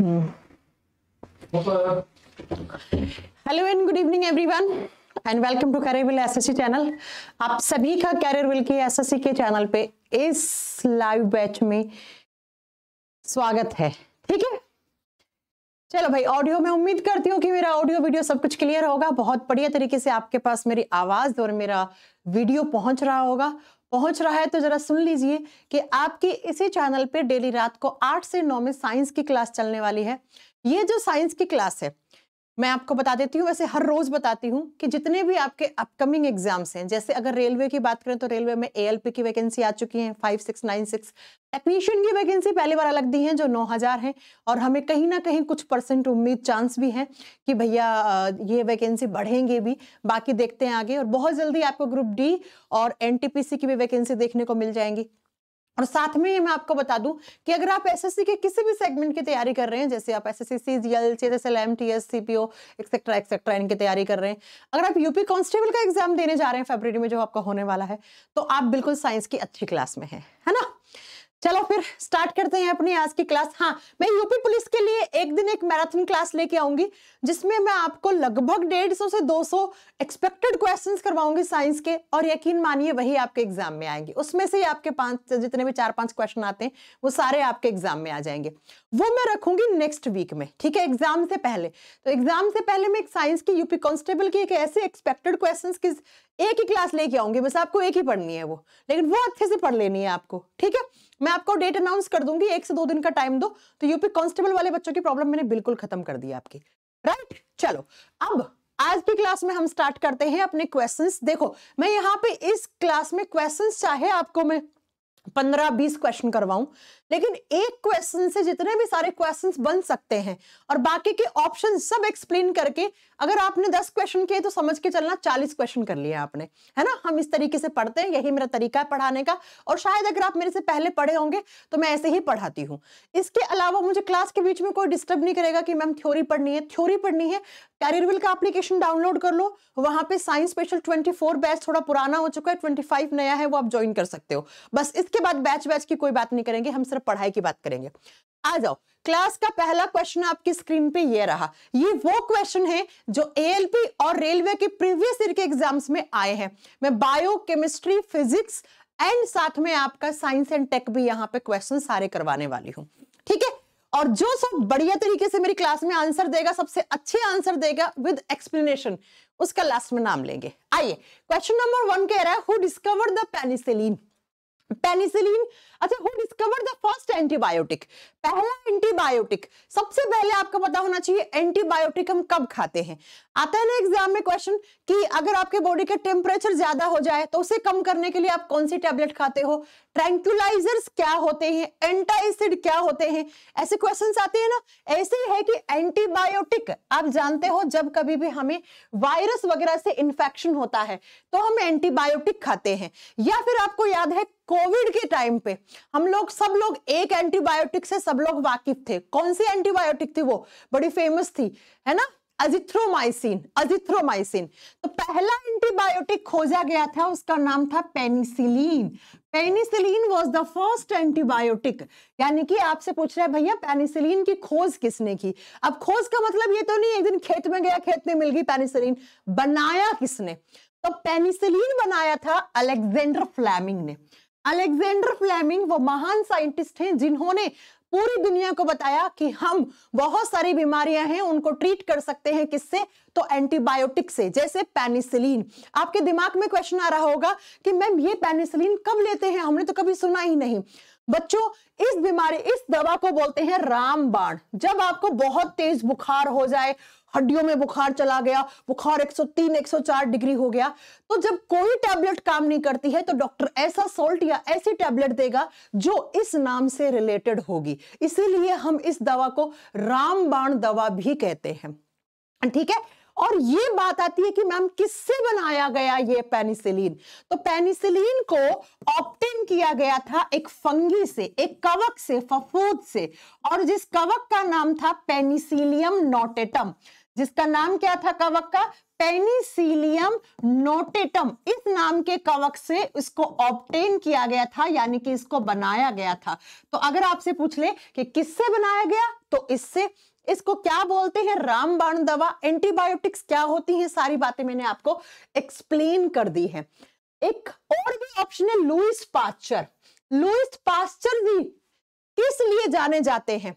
Hello and good evening everyone and welcome to career will SSC channel आप सभी का career will के SSC के चैनल पे इस लाइव बैच में स्वागत है ठीक है चलो भाई ऑडियो में उम्मीद करती हूँ कि मेरा ऑडियो वीडियो सब कुछ क्लियर होगा बहुत बढ़िया तरीके से आपके पास मेरी आवाज़ और मेरा वीडियो पहुंच रहा होगा पहुंच रहा है तो ज़रा सुन लीजिए कि आपके इसी चैनल पे डेली रात को आठ से नौ में साइंस की क्लास चलने वाली है ये जो साइंस की क्लास है मैं आपको बता देती हूँ वैसे हर रोज बताती हूँ कि जितने भी आपके अपकमिंग एग्जाम्स हैं जैसे अगर रेलवे की बात करें तो रेलवे में ए की वैकेंसी आ चुकी है five six nine six technician की वैकेंसी पहली बार अलग दी है जो नौ हज़ार है और हमें कहीं ना कहीं कुछ परसेंट उम्मीद चांस भी है कि भैया ये वैकेंसी बढ़ेंगे भी बाकी देखते हैं आगे और बहुत जल्दी आपको ग्रुप डी और एन की भी वैकेंसी देखने को मिल जाएंगी और साथ में मैं आपको बता दूं कि अगर आप एसएससी के किसी भी सेगमेंट की तैयारी कर रहे हैं जैसे आप SSC CGL T S CPO etcetera etcetera इनकी तैयारी कर रहे हैं अगर आप यूपी कांस्टेबल का एग्जाम देने जा रहे हैं फेब्रवरी में जो आपका होने वाला है तो आप बिल्कुल साइंस की अच्छी क्लास में है, है ना चलो फिर स्टार्ट करते हैं अपनी आज की क्लास हाँ मैं यूपी पुलिस के लिए एक दिन एक मैराथन क्लास लेके आऊंगी जिसमें मैं आपको लगभग डेढ़ सौ से दो सौ एक्सपेक्टेड क्वेश्चन करवाऊंगी साइंस के और यकीन मानिए वही आपके एग्जाम में आएंगे उसमें से ही आपके पांच जितने भी चार पांच क्वेश्चन आते हैं वो सारे आपके एग्जाम में आ जाएंगे वो मैं रखूंगी नेक्स्ट वीक में ठीक है एग्जाम से पहले तो एग्जाम से पहले मैं एक साइंस की यूपी कॉन्स्टेबल की एक ऐसे एक्सपेक्टेड क्वेश्चन की एक ही क्लास लेके आऊंगी बस आपको एक ही पढ़नी है वो लेकिन वो अच्छे से पढ़ लेनी है आपको ठीक है मैं आपको डेट अनाउंस कर दूंगी एक से दो दिन का टाइम दो तो यूपी कांस्टेबल वाले बच्चों की प्रॉब्लम मैंने बिल्कुल खत्म कर दी आपकी राइट चलो अब आज की क्लास में हम स्टार्ट करते हैं अपने क्वेश्चंस देखो मैं यहाँ पे इस क्लास में क्वेश्चंस चाहे आपको मैं पंद्रह बीस क्वेश्चन करवाऊं लेकिन एक क्वेश्चन से जितने भी सारे क्वेश्चंस बन सकते हैं और बाकी के ऑप्शन सब एक्सप्लेन करके अगर आपने दस क्वेश्चन किए तो समझ के चलना चालीस क्वेश्चन कर लिया आपने है ना हम इस तरीके से पढ़ते हैं यही मेरा तरीका है पढ़ाने का और शायद अगर आप मेरे से पहले पढ़े होंगे तो मैं ऐसे ही पढ़ाती हूँ इसके अलावा मुझे क्लास के बीच में कोई डिस्टर्ब नहीं करेगा कि मैम थ्योरी पढ़नी है थ्योरी पढ़नी है कैरियर विल का अप्लीकेशन डाउनलोड कर लो वहां पर साइंस स्पेशल ट्वेंटी बैच थोड़ा पुराना हो चुका है ट्वेंटी नया है वो आप ज्वाइन कर सकते हो बस इसके बाद बैच बैच की कोई बात नहीं करेंगे हम सिर्फ पढ़ाई की बात करेंगे आ जाओ क्लास का पहला क्वेश्चन आपकी स्क्रीन पे ये रहा ये वो क्वेश्चन है जो एएलपी और रेलवे के प्रीवियस ईयर के एग्जाम्स में आए हैं मैं बायो केमिस्ट्री फिजिक्स एंड साथ में आपका साइंस एंड टेक भी यहाँ पे क्वेश्चन सारे करवाने वाली हूँ ठीक है और जो सब बढ़िया तरीके से मेरी क्लास में आंसर देगा सबसे अच्छे आंसर देगा विद एक्सप्लेनेशन उसका लास्ट में नाम लेंगे आइए क्वेश्चन नंबर वन कह रहा है who discovered the penicillin penicillin अच्छा who discover the first antibiotic पहला एंटीबायोटिक सबसे पहले आपको पता होना चाहिए एंटीबायोटिक हम कब खाते हैं आता है ना एग्जाम में क्वेश्चन कि अगर आपके बॉडी का टेम्परेचर ज्यादा हो जाए तो उसे कम करने के लिए आप कौन सी टेबलेट खाते हो ट्रैंक्यूलाइजर्स क्या होते हैं एंटाइसिड क्या होते हैं ऐसे क्वेश्चन आते हैं ना ऐसे है कि एंटीबायोटिक आप जानते हो जब कभी भी हमें वायरस वगैरह से इंफेक्शन होता है तो हम एंटीबायोटिक खाते हैं या फिर आपको याद है कोविड के टाइम पे हम लोग सब लोग एक एंटीबायोटिक से सब लोग वाकिफ थे कौन सी एंटीबायोटिक थी वो बड़ी फेमस थी है ना अजिथ्रोमाइसिन अजिथ्रोमाइसिन तो पहला एंटीबायोटिक खोजा गया था उसका नाम था penicillin penicillin was the first antibiotic यानी कि आपसे पूछ रहे हैं भैया पेनिसिलिन की खोज किसने की अब खोज का मतलब ये तो नहीं एक दिन खेत में गया खेत में मिल गई पेनिसिलिन बनाया किसने तो पेनिसिलिन बनाया था अलेक्जेंडर फ्लैमिंग ने अलेक्जेंडर फ्लेमिंग वो महान साइंटिस्ट हैं जिन्होंने पूरी दुनिया को बताया कि हम बहुत सारी बीमारियां हैं उनको ट्रीट कर सकते हैं किससे तो एंटीबायोटिक से जैसे पेनिसिलिन आपके दिमाग में क्वेश्चन आ रहा होगा कि मैम ये पेनिसिलिन कब लेते हैं हमने तो कभी सुना ही नहीं बच्चों इस बीमारी इस दवा को बोलते हैं रामबाण जब आपको बहुत तेज बुखार हो जाए हड्डियों में बुखार चला गया बुखार 103 104 डिग्री हो गया तो जब कोई टैबलेट काम नहीं करती है तो डॉक्टर ऐसा सोल्ट या ऐसी टैबलेट देगा जो इस नाम से रिलेटेड होगी इसीलिए हम इस दवा को रामबाण दवा भी कहते हैं ठीक है और ये बात आती है कि मैम किससे बनाया गया ये पेनिसिलिन तो पेनिसिलिन को ऑप्टेन किया गया था एक फंगी से एक कवक से फफूद से और जिस कवक का नाम था पेनिसिलियम नोटेटम जिसका नाम क्या था कवक का पेनिसिलियम नोटेटम इस नाम के कवक से इसको ऑप्टेन किया गया था यानी कि इसको बनाया गया था तो अगर आपसे पूछ ले कि किससे बनाया गया तो इससे इसको क्या बोलते हैं रामबाण दवा एंटीबायोटिक्स क्या होती है सारी बातें मैंने आपको एक्सप्लेन कर दी है एक और भी ऑप्शन है लुइस पास्चर लुइस पास्चर भी किस लिए जाने जाते हैं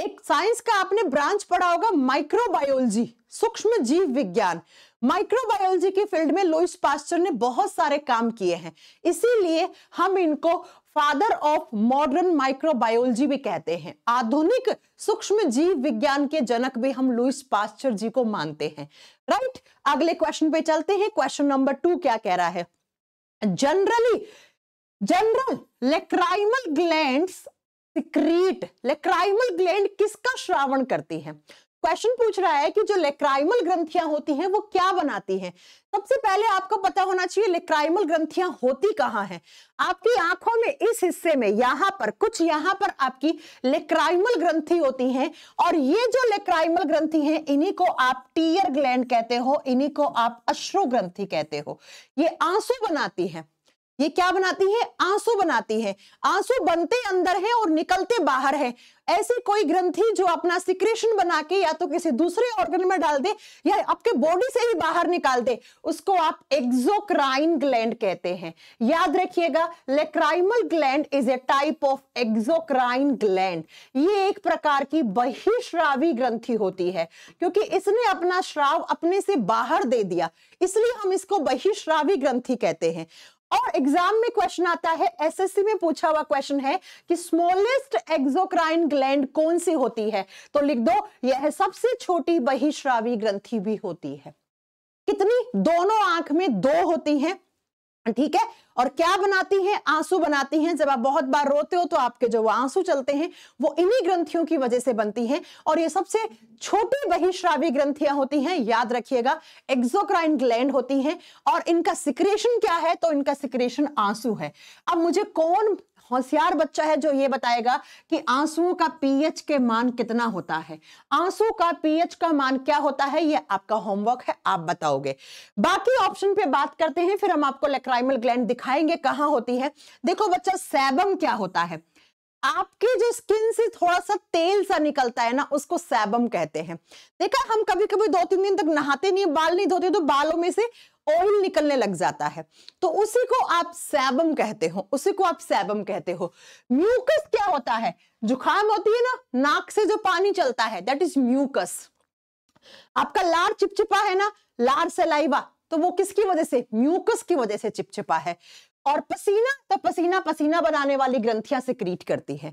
एक साइंस का आपने ब्रांच पढ़ा होगा माइक्रोबायोलॉजी सूक्ष्म जीव विज्ञान माइक्रोबायोलॉजी की फील्ड में लुइस पास्टर ने बहुत सारे काम किए हैं इसीलिए हम इनको फादर ऑफ मॉडर्न माइक्रोबायोलॉजी भी कहते हैं आधुनिक सूक्ष्म जीव विज्ञान के जनक भी हम लुइस पास्टर जी को मानते हैं राइट अगले क्वेश्चन पे चलते हैं क्वेश्चन नंबर टू क्या कह रहा है generally general lacrimal glands secrete lacrimal gland किसका श्रावण करती है क्वेश्चन पूछ रहा है कि जो लेक्राइमल ग्रंथियां होती हैं वो क्या बनाती हैं सबसे पहले आपको पता होना चाहिए लेक्राइमल ग्रंथियां होती कहाँ हैं आपकी आंखों में इस हिस्से में यहाँ पर कुछ यहाँ पर आपकी लेक्राइमल ग्रंथि होती हैं और ये जो लेक्राइमल ग्रंथि हैं इन्हीं को आप टीयर ग्लैंड कहते हो इन्हीं को आप अश्रु ग्रंथि कहते हो ये आंसू बनाती है ये क्या बनाती है आंसू बनाती है आंसू बनते अंदर है और निकलते बाहर है ऐसी कोई ग्रंथि जो अपना सिक्रेशन बना के या तो किसी दूसरे ऑर्गन में डाल दे या आपके बॉडी से ही बाहर निकाल दे उसको आप एक्सोक्राइन ग्लैंड कहते हैं याद रखिएगा lacrimal gland is a type of exocrine gland ये एक प्रकार की बहिश्रावी ग्रंथि होती है क्योंकि इसने अपना श्राव अपने से बाहर दे दिया इसलिए हम इसको बहिश्रावी ग्रंथि कहते हैं और एग्जाम में क्वेश्चन आता है एसएससी में पूछा हुआ क्वेश्चन है कि स्मॉलेस्ट एक्सोक्राइन ग्लैंड कौन सी होती है तो लिख दो यह सबसे छोटी बहिश्रावी ग्रंथि भी होती है कितनी दोनों आंख में दो होती हैं ठीक है और क्या बनाती हैं आंसू बनाती हैं जब आप बहुत बार रोते हो तो आपके जो आंसू चलते हैं वो इन्हीं ग्रंथियों की वजह से बनती हैं और ये सबसे छोटी बहिश्रावी ग्रंथियां होती हैं याद रखिएगा एक्सोक्राइन ग्लैंड होती हैं और इनका सिक्रेशन क्या है तो इनका सिक्रेशन आंसू है अब मुझे कौन होशियार बच्चा है जो ये बताएगा कि आंसुओं का पीएच के मान कितना होता है आंसू का पीएच का मान क्या होता है ये आपका होमवर्क है आप बताओगे बाकी ऑप्शन पे बात करते हैं फिर हम आपको लेक्राइमल ग्लैंड दिखाएंगे कहाँ होती है देखो बच्चा सैबम क्या होता है आपके जो स्किन से थोड़ा सा तेल सा निकलता है ना उसको सैबम कहते हैं देखा हम कभी कभी दो तीन दिन तक नहाते नहीं बाल नहीं धोते तो बालों में से ऑयल निकलने लग जाता है तो उसी को आप सैबम कहते हो उसी को आप सैबम कहते हो म्यूकस क्या होता है जुखाम होती है ना नाक से जो पानी चलता है दैट इज म्यूकस आपका लार चिपचिपा है ना लार सलाइवा तो वो किसकी वजह से म्यूकस की वजह से चिपचिपा है और पसीना तो पसीना पसीना बनाने वाली ग्रंथियां सिक्रीट करती है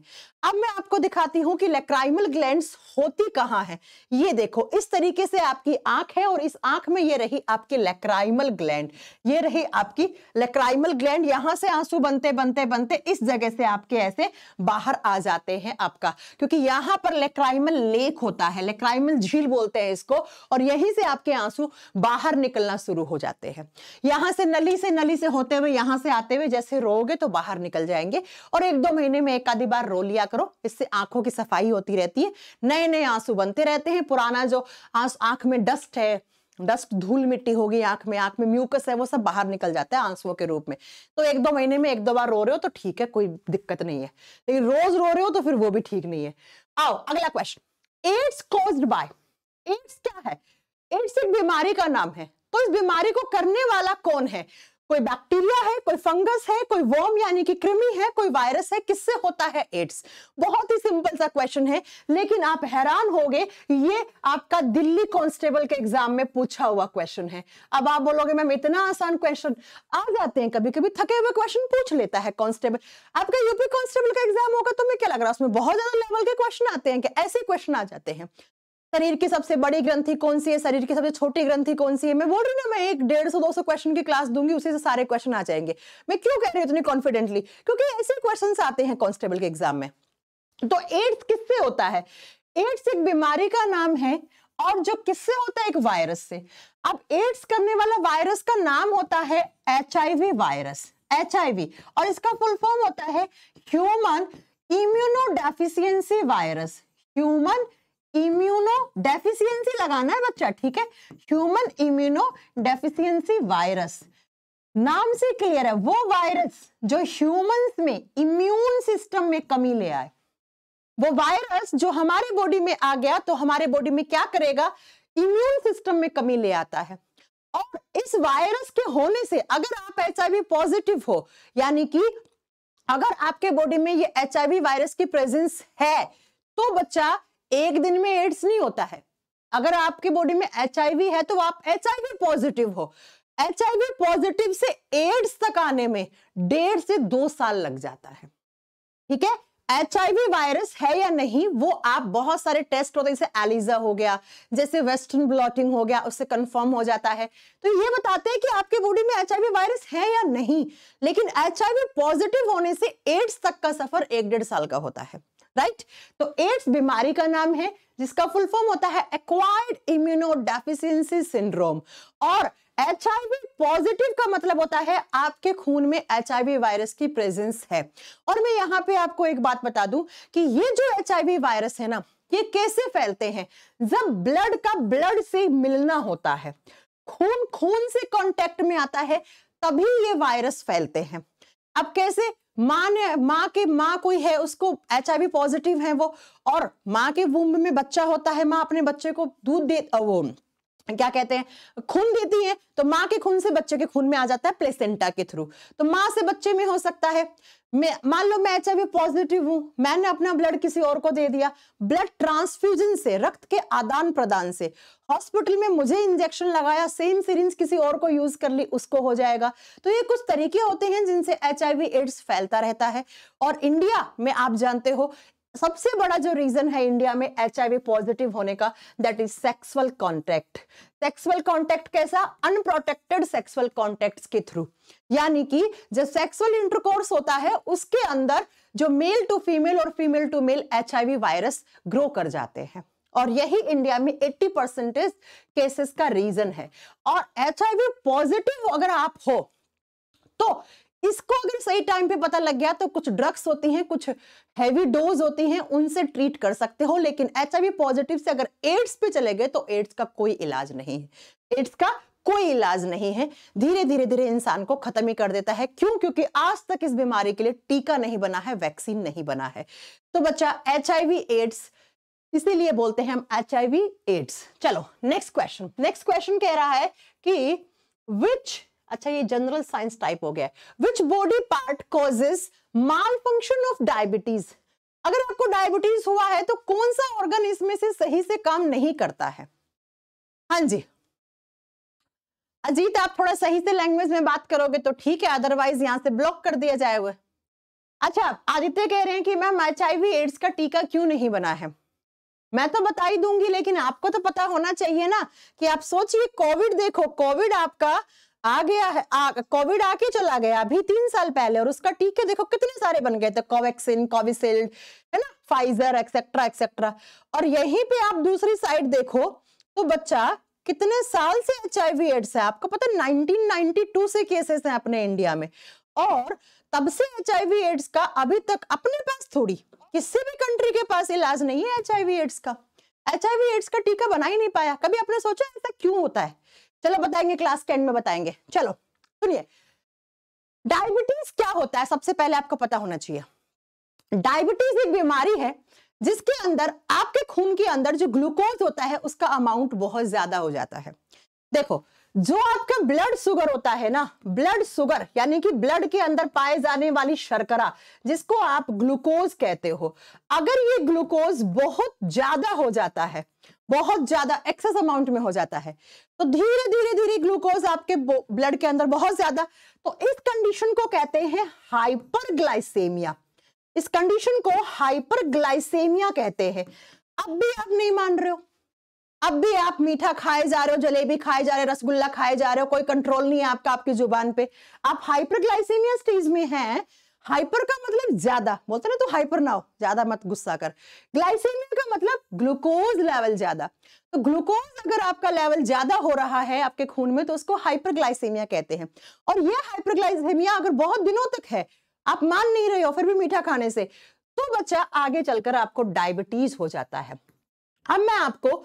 अब मैं आपको दिखाती हूं कि लेक्राइमल ग्लैंड्स होती कहां है ये देखो इस तरीके से आपकी आंख है और इस आंख में ये रही आपकी लेक्राइमल ग्लैंड ये रही आपकी लेक्राइमल ग्लैंड यहां से आंसू बनते बनते बनते इस जगह से आपके ऐसे बाहर आ जाते हैं आपका क्योंकि यहां पर लेक्राइमल लेक होता है लेक्राइमल झील बोलते हैं इसको और यहीं से आपके आंसू बाहर निकलना शुरू हो जाते हैं यहां से नली से नली से होते हुए यहां से आते हुए जैसे रोगे तो बाहर निकल जाएंगे और एक दो महीने में एक आधी बार रो लिया करो इससे आंखों की सफाई होती रहती है नए नए आंसू बनते रहते हैं पुराना जो आंख में डस्ट है डस्ट धूल मिट्टी होगी आंख में आंख में म्यूकस है वो सब बाहर निकल जाता है आंसुओं के रूप में तो एक दो महीने में एक दो बार रो रहे हो तो ठीक है कोई दिक्कत नहीं है लेकिन रोज रो रहे हो तो फिर वो भी ठीक नहीं है आओ अगला question AIDS caused by AIDS क्या है एड्स एक बीमारी का नाम है तो इस बीमारी को करने वाला कौन है कोई बैक्टीरिया है कोई फंगस है कोई वर्म यानी कि कृमि है कोई वायरस है किससे होता है एड्स बहुत ही सिंपल सा क्वेश्चन है लेकिन आप हैरान होगे ये आपका दिल्ली कांस्टेबल के एग्जाम में पूछा हुआ क्वेश्चन है अब आप बोलोगे मैम इतना आसान क्वेश्चन आ जाते हैं कभी कभी थके हुए क्वेश्चन पूछ लेता है कॉन्स्टेबल आपका यूपी कॉन्स्टेबल का एग्जाम होगा तो मैं क्या लग रहा है उसमें बहुत ज्यादा लेवल के क्वेश्चन आते हैं कि ऐसे क्वेश्चन आ जाते हैं शरीर की सबसे बड़ी ग्रंथि कौन सी है शरीर की सबसे छोटी ग्रंथि कौन सी है मैं बोल रही हूँ ना मैं एक डेढ़ सौ दो सौ क्वेश्चन की क्लास दूंगी उसी से सारे क्वेश्चन आ जाएंगे मैं क्यों कह रही हूँ इतनी कॉन्फिडेंटली क्योंकि ऐसे क्वेश्चन आते हैं कॉन्स्टेबल के एग्जाम में तो एड्स किससे होता है एड्स एक बीमारी का नाम है और जो किससे होता है एक वायरस से अब एड्स करने वाला वायरस का नाम होता है एच वायरस एच और इसका फुल फॉर्म होता है human immunodeficiency virus human immunodeficiency लगाना है बच्चा ठीक है ह्यूमन इम्यूनो डेफिशियंसी वायरस नाम से क्लियर है वो वायरस जो ह्यूमंस में इम्यून सिस्टम में कमी ले आए वो वायरस जो हमारे बॉडी में आ गया तो हमारे बॉडी में क्या करेगा इम्यून सिस्टम में कमी ले आता है और इस वायरस के होने से अगर आप एच पॉजिटिव हो यानी कि अगर आपके बॉडी में ये एच वायरस की प्रेजेंस है तो बच्चा एक दिन में एड्स नहीं होता है अगर आपके बॉडी में एच है तो आप एच पॉजिटिव हो एच पॉजिटिव से एड्स तक आने में डेढ़ से दो साल लग जाता है ठीक है एच वायरस है या नहीं वो आप बहुत सारे टेस्ट होते हैं जैसे एलिजा हो गया जैसे वेस्टर्न ब्लॉटिंग हो गया उससे कंफर्म हो जाता है तो ये बताते हैं कि आपके बॉडी में एच वायरस है या नहीं लेकिन एच पॉजिटिव होने से एड्स तक का सफर एक डेढ़ साल का होता है राइट तो एड्स बीमारी का नाम है जिसका फुल फॉर्म होता है एक्वायर्ड इम्यूनो डेफिशिएंसी सिंड्रोम और एच पॉजिटिव का मतलब होता है आपके खून में एच वायरस की प्रेजेंस है और मैं यहाँ पे आपको एक बात बता दूं कि ये जो एच वायरस है ना ये कैसे फैलते हैं जब ब्लड का ब्लड से मिलना होता है खून खून से कांटेक्ट में आता है तभी ये वायरस फैलते हैं अब कैसे माँ ने माँ के माँ कोई है उसको एच पॉजिटिव है वो और माँ के वूम में बच्चा होता है माँ अपने बच्चे को दूध दे वो क्या कहते हैं खून देती है तो माँ के खून से बच्चे के खून में आ जाता है प्लेसेंटा के थ्रू तो माँ से बच्चे में हो सकता है मान लो मैं एच पॉजिटिव हूं मैंने अपना ब्लड किसी और को दे दिया ब्लड ट्रांसफ्यूजन से रक्त के आदान प्रदान से हॉस्पिटल में मुझे इंजेक्शन लगाया सेम सिरिंज किसी और को यूज कर ली उसको हो जाएगा तो ये कुछ तरीके होते हैं जिनसे एच एड्स फैलता रहता है और इंडिया में आप जानते हो सबसे बड़ा जो रीजन है इंडिया में एच पॉजिटिव होने का that is sexual contact sexual contact कैसा अनप्रोटेक्टेड सेक्सुअल कांटेक्ट्स के थ्रू यानी कि जब सेक्सुअल इंटरकोर्स होता है उसके अंदर जो मेल टू फीमेल और female to male H virus grow कर जाते हैं और यही इंडिया में 80 परसेंटेज केसेस का रीजन है और एच पॉजिटिव अगर आप हो तो इसको अगर सही टाइम पे पता लग गया तो कुछ ड्रग्स होती हैं कुछ हैवी डोज होती हैं उनसे ट्रीट कर सकते हो लेकिन एच पॉजिटिव से अगर एड्स पे चले गए तो एड्स का कोई इलाज नहीं है एड्स का कोई इलाज नहीं है धीरे धीरे धीरे इंसान को खत्म ही कर देता है क्यों क्योंकि आज तक इस बीमारी के लिए टीका नहीं बना है वैक्सीन नहीं बना है तो बच्चा एच एड्स इसीलिए बोलते हैं हम एच एड्स चलो नेक्स्ट क्वेश्चन नेक्स्ट क्वेश्चन कह रहा है कि विच अच्छा ये जनरल साइंस टाइप हो गया which body part causes malfunction of diabetes अगर आपको डायबिटीज हुआ है तो कौन सा ऑर्गन इसमें से सही से काम नहीं करता है हाँ जी अजीत आप थोड़ा सही से लैंग्वेज में बात करोगे तो ठीक है अदरवाइज यहां से ब्लॉक कर दिया जाए हुए अच्छा आदित्य कह रहे हैं कि मैम एच आई एड्स का टीका क्यों नहीं बना है मैं तो बता ही दूंगी लेकिन आपको तो पता होना चाहिए ना कि आप सोचिए कोविड देखो कोविड आपका आ गया है कोविड आके चला गया अभी तीन साल पहले और उसका टीके देखो कितने सारे बन गए थे कोवैक्सिन कोविशील्ड है ना फाइजर एक्सेट्रा एक्सेट्रा और यहीं पे आप दूसरी साइड देखो तो बच्चा कितने साल से एच एड्स है आपको पता है 1992 से केसेस हैं अपने इंडिया में और तब से एच एड्स का अभी तक अपने पास थोड़ी किसी भी कंट्री के पास इलाज नहीं है एच एड्स का एच एड्स का टीका बना ही नहीं पाया कभी आपने सोचा ऐसा क्यों होता है चलो बताएंगे क्लास के एंड में बताएंगे चलो सुनिए डायबिटीज क्या होता है सबसे पहले आपको पता होना चाहिए डायबिटीज एक बीमारी है जिसके अंदर आपके खून के अंदर जो ग्लूकोज होता है उसका अमाउंट बहुत ज्यादा हो जाता है देखो जो आपका ब्लड शुगर होता है ना ब्लड शुगर यानी कि ब्लड के अंदर पाए जाने वाली शर्करा जिसको आप ग्लूकोज कहते हो अगर ये ग्लूकोज बहुत ज्यादा हो जाता है बहुत ज्यादा एक्सेस अमाउंट में हो जाता है तो धीरे धीरे धीरे ग्लूकोज आपके ब्लड के अंदर बहुत ज्यादा तो इस कंडीशन को कहते हैं हाइपरग्लाइसेमिया इस कंडीशन को हाइपरग्लाइसेमिया कहते हैं अब भी आप नहीं मान रहे हो अब भी आप मीठा खाए जा रहे हो जलेबी खाए जा रहे हो रसगुल्ला खाए जा रहे हो कोई कंट्रोल नहीं है आपका आपकी जुबान पे आप हाइपरग्लाइसेमिया स्टेज में हैं हाइपर का मतलब ज्यादा बोलते ना तो हाइपर ना हो ज्यादा मत गुस्सा कर ग्लाइसेमिया का मतलब ग्लूकोज लेवल ज्यादा तो ग्लूकोज अगर आपका लेवल ज्यादा हो रहा है आपके खून में तो उसको हाइपरग्लाइसेमिया कहते हैं और यह हाइपरग्लाइसेमिया अगर बहुत दिनों तक है आप मान नहीं रहे हो फिर भी मीठा खाने से तो बच्चा आगे चलकर आपको डायबिटीज हो जाता है अब मैं आपको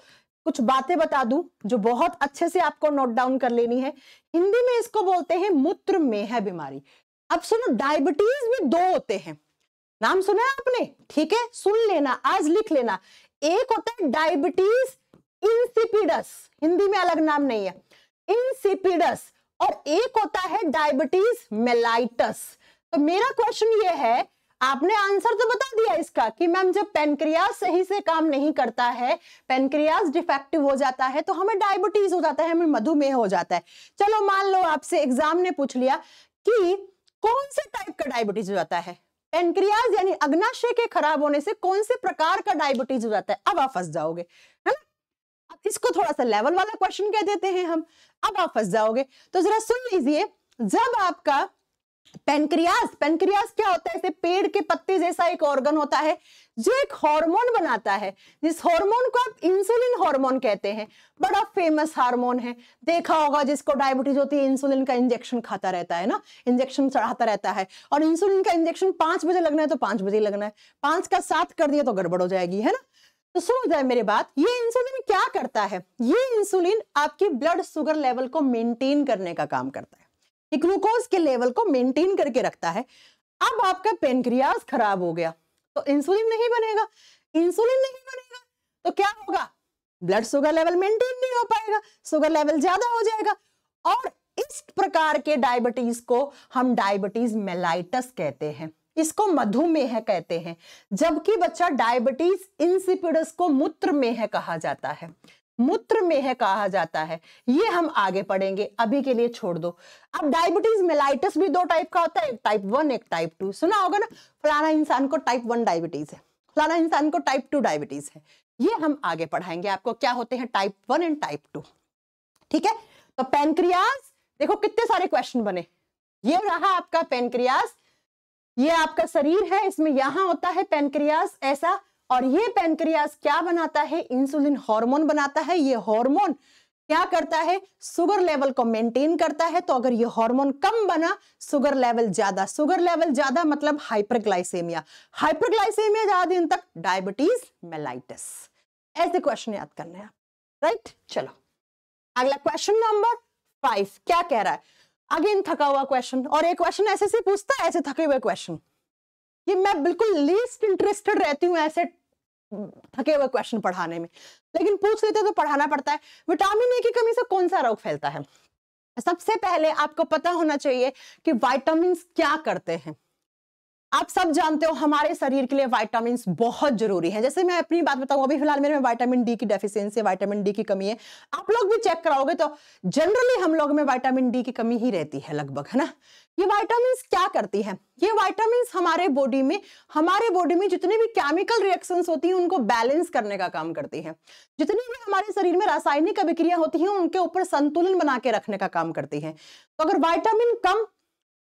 कुछ बातें बता दूं जो बहुत अच्छे से आपको नोट डाउन कर लेनी है हिंदी में इसको बोलते हैं मूत्र मेह बीमारी अब सुनो डायबिटीज भी दो होते हैं नाम सुना है आपने ठीक है सुन लेना आज लिख लेना एक होता है डायबिटीज इंसिपिडस हिंदी में अलग नाम नहीं है इंसिपिडस और एक होता है डायबिटीज मेलाइटस तो मेरा क्वेश्चन ये है आपने आंसर तो बता दिया इसका कि मैम जब पेनक्रियाज सही से काम नहीं करता है पेनक्रियाज डिफेक्टिव हो जाता है तो हमें डायबिटीज हो जाता है हमें मधुमेह हो जाता है चलो मान लो आपसे एग्जाम ने पूछ लिया कि कौन से टाइप का डायबिटीज हो जाता है पेनक्रियाज यानी अग्नाशय के खराब होने से कौन से प्रकार का डायबिटीज हो जाता है अब आप फंस जाओगे है ना अब इसको थोड़ा सा लेवल वाला क्वेश्चन कह देते हैं हम अब आप फंस जाओगे तो जरा सुन लीजिए जब आपका पेनक्रियास पेनक्रियास क्या होता है पेड़ के पत्ते जैसा एक ऑर्गन होता है जो एक हार्मोन बनाता है जिस हार्मोन को आप इंसुलिन हार्मोन कहते हैं बड़ा फेमस हार्मोन है देखा होगा जिसको डायबिटीज होती है इंसुलिन का इंजेक्शन खाता रहता है ना इंजेक्शन चढ़ाता रहता है और इंसुलिन का इंजेक्शन पांच बजे लगना है तो पांच बजे लगना है पांच का सात कर दिया तो गड़बड़ हो जाएगी है ना तो सुन जाए मेरी बात ये इंसुलिन क्या करता है ये इंसुलिन आपकी ब्लड शुगर लेवल को मेनटेन करने का काम करता है ये ग्लूकोज के लेवल को मेंटेन करके रखता है अब आपका पेनक्रियाज खराब हो गया तो इंसुलिन नहीं बनेगा इंसुलिन नहीं बनेगा तो क्या होगा ब्लड शुगर लेवल मेंटेन नहीं हो पाएगा शुगर लेवल ज्यादा हो जाएगा और इस प्रकार के डायबिटीज को हम डायबिटीज मेलाइटस कहते हैं इसको मधुमेह है कहते हैं जबकि बच्चा डायबिटीज इंसिपिडस को मूत्र में है कहा जाता है मूत्र में है कहा जाता है ये हम आगे पढ़ेंगे अभी के लिए छोड़ दो अब डायबिटीज मेलाइटिस भी दो टाइप का होता है एक टाइप वन एक टाइप टू सुना होगा ना फलाना इंसान को टाइप वन डायबिटीज है फलाना इंसान को टाइप टू डायबिटीज है ये हम आगे पढ़ाएंगे आपको क्या होते हैं type one and type two ठीक है तो पेनक्रियाज देखो कितने सारे क्वेश्चन बने ये रहा आपका पेनक्रियाज ये आपका शरीर है इसमें यहां होता है पेनक्रियाज ऐसा और ये पेनक्रियाज क्या बनाता है इंसुलिन हार्मोन बनाता है ये हार्मोन क्या करता है सुगर लेवल को मेंटेन करता है तो अगर ये हार्मोन कम बना सुगर लेवल ज्यादा सुगर लेवल ज्यादा मतलब हाइपरग्लाइसेमिया हाइपरग्लाइसेमिया ज्यादा दिन तक डायबिटीज मेलाइटिस ऐसे क्वेश्चन याद करने आप राइट चलो अगला क्वेश्चन नंबर फाइव क्या कह रहा है अगेन थका हुआ क्वेश्चन और एक क्वेश्चन ऐसे से पूछता है ऐसे थके हुए क्वेश्चन कि मैं बिल्कुल लीस्ट इंटरेस्टेड रहती हूँ ऐसे थके हुए क्वेश्चन पढ़ाने में लेकिन पूछ लेते तो पढ़ाना पड़ता है विटामिन ए की कमी से कौन सा रोग फैलता है सबसे पहले आपको पता होना चाहिए कि वाइटामिन क्या करते हैं आप सब जानते हो हमारे शरीर के लिए वाइटामिन बहुत जरूरी है जैसे मैं अपनी बात बताऊं अभी फिलहाल मेरे में वाइटामिन डी की डेफिशिएंसी है वाइटामिन डी की कमी है आप लोग भी चेक कराओगे तो जनरली हम लोग में वाइटामिन डी की कमी ही रहती है लगभग है ना ये वाइटामिन क्या करती है ये वाइटामिन हमारे बॉडी में हमारे बॉडी में जितने भी केमिकल रिएक्शन होती हैं उनको बैलेंस करने का काम करती है जितनी भी हमारे शरीर में रासायनिक अभिक्रिया होती हैं उनके ऊपर संतुलन बना के रखने का काम करती है तो अगर वाइटामिन कम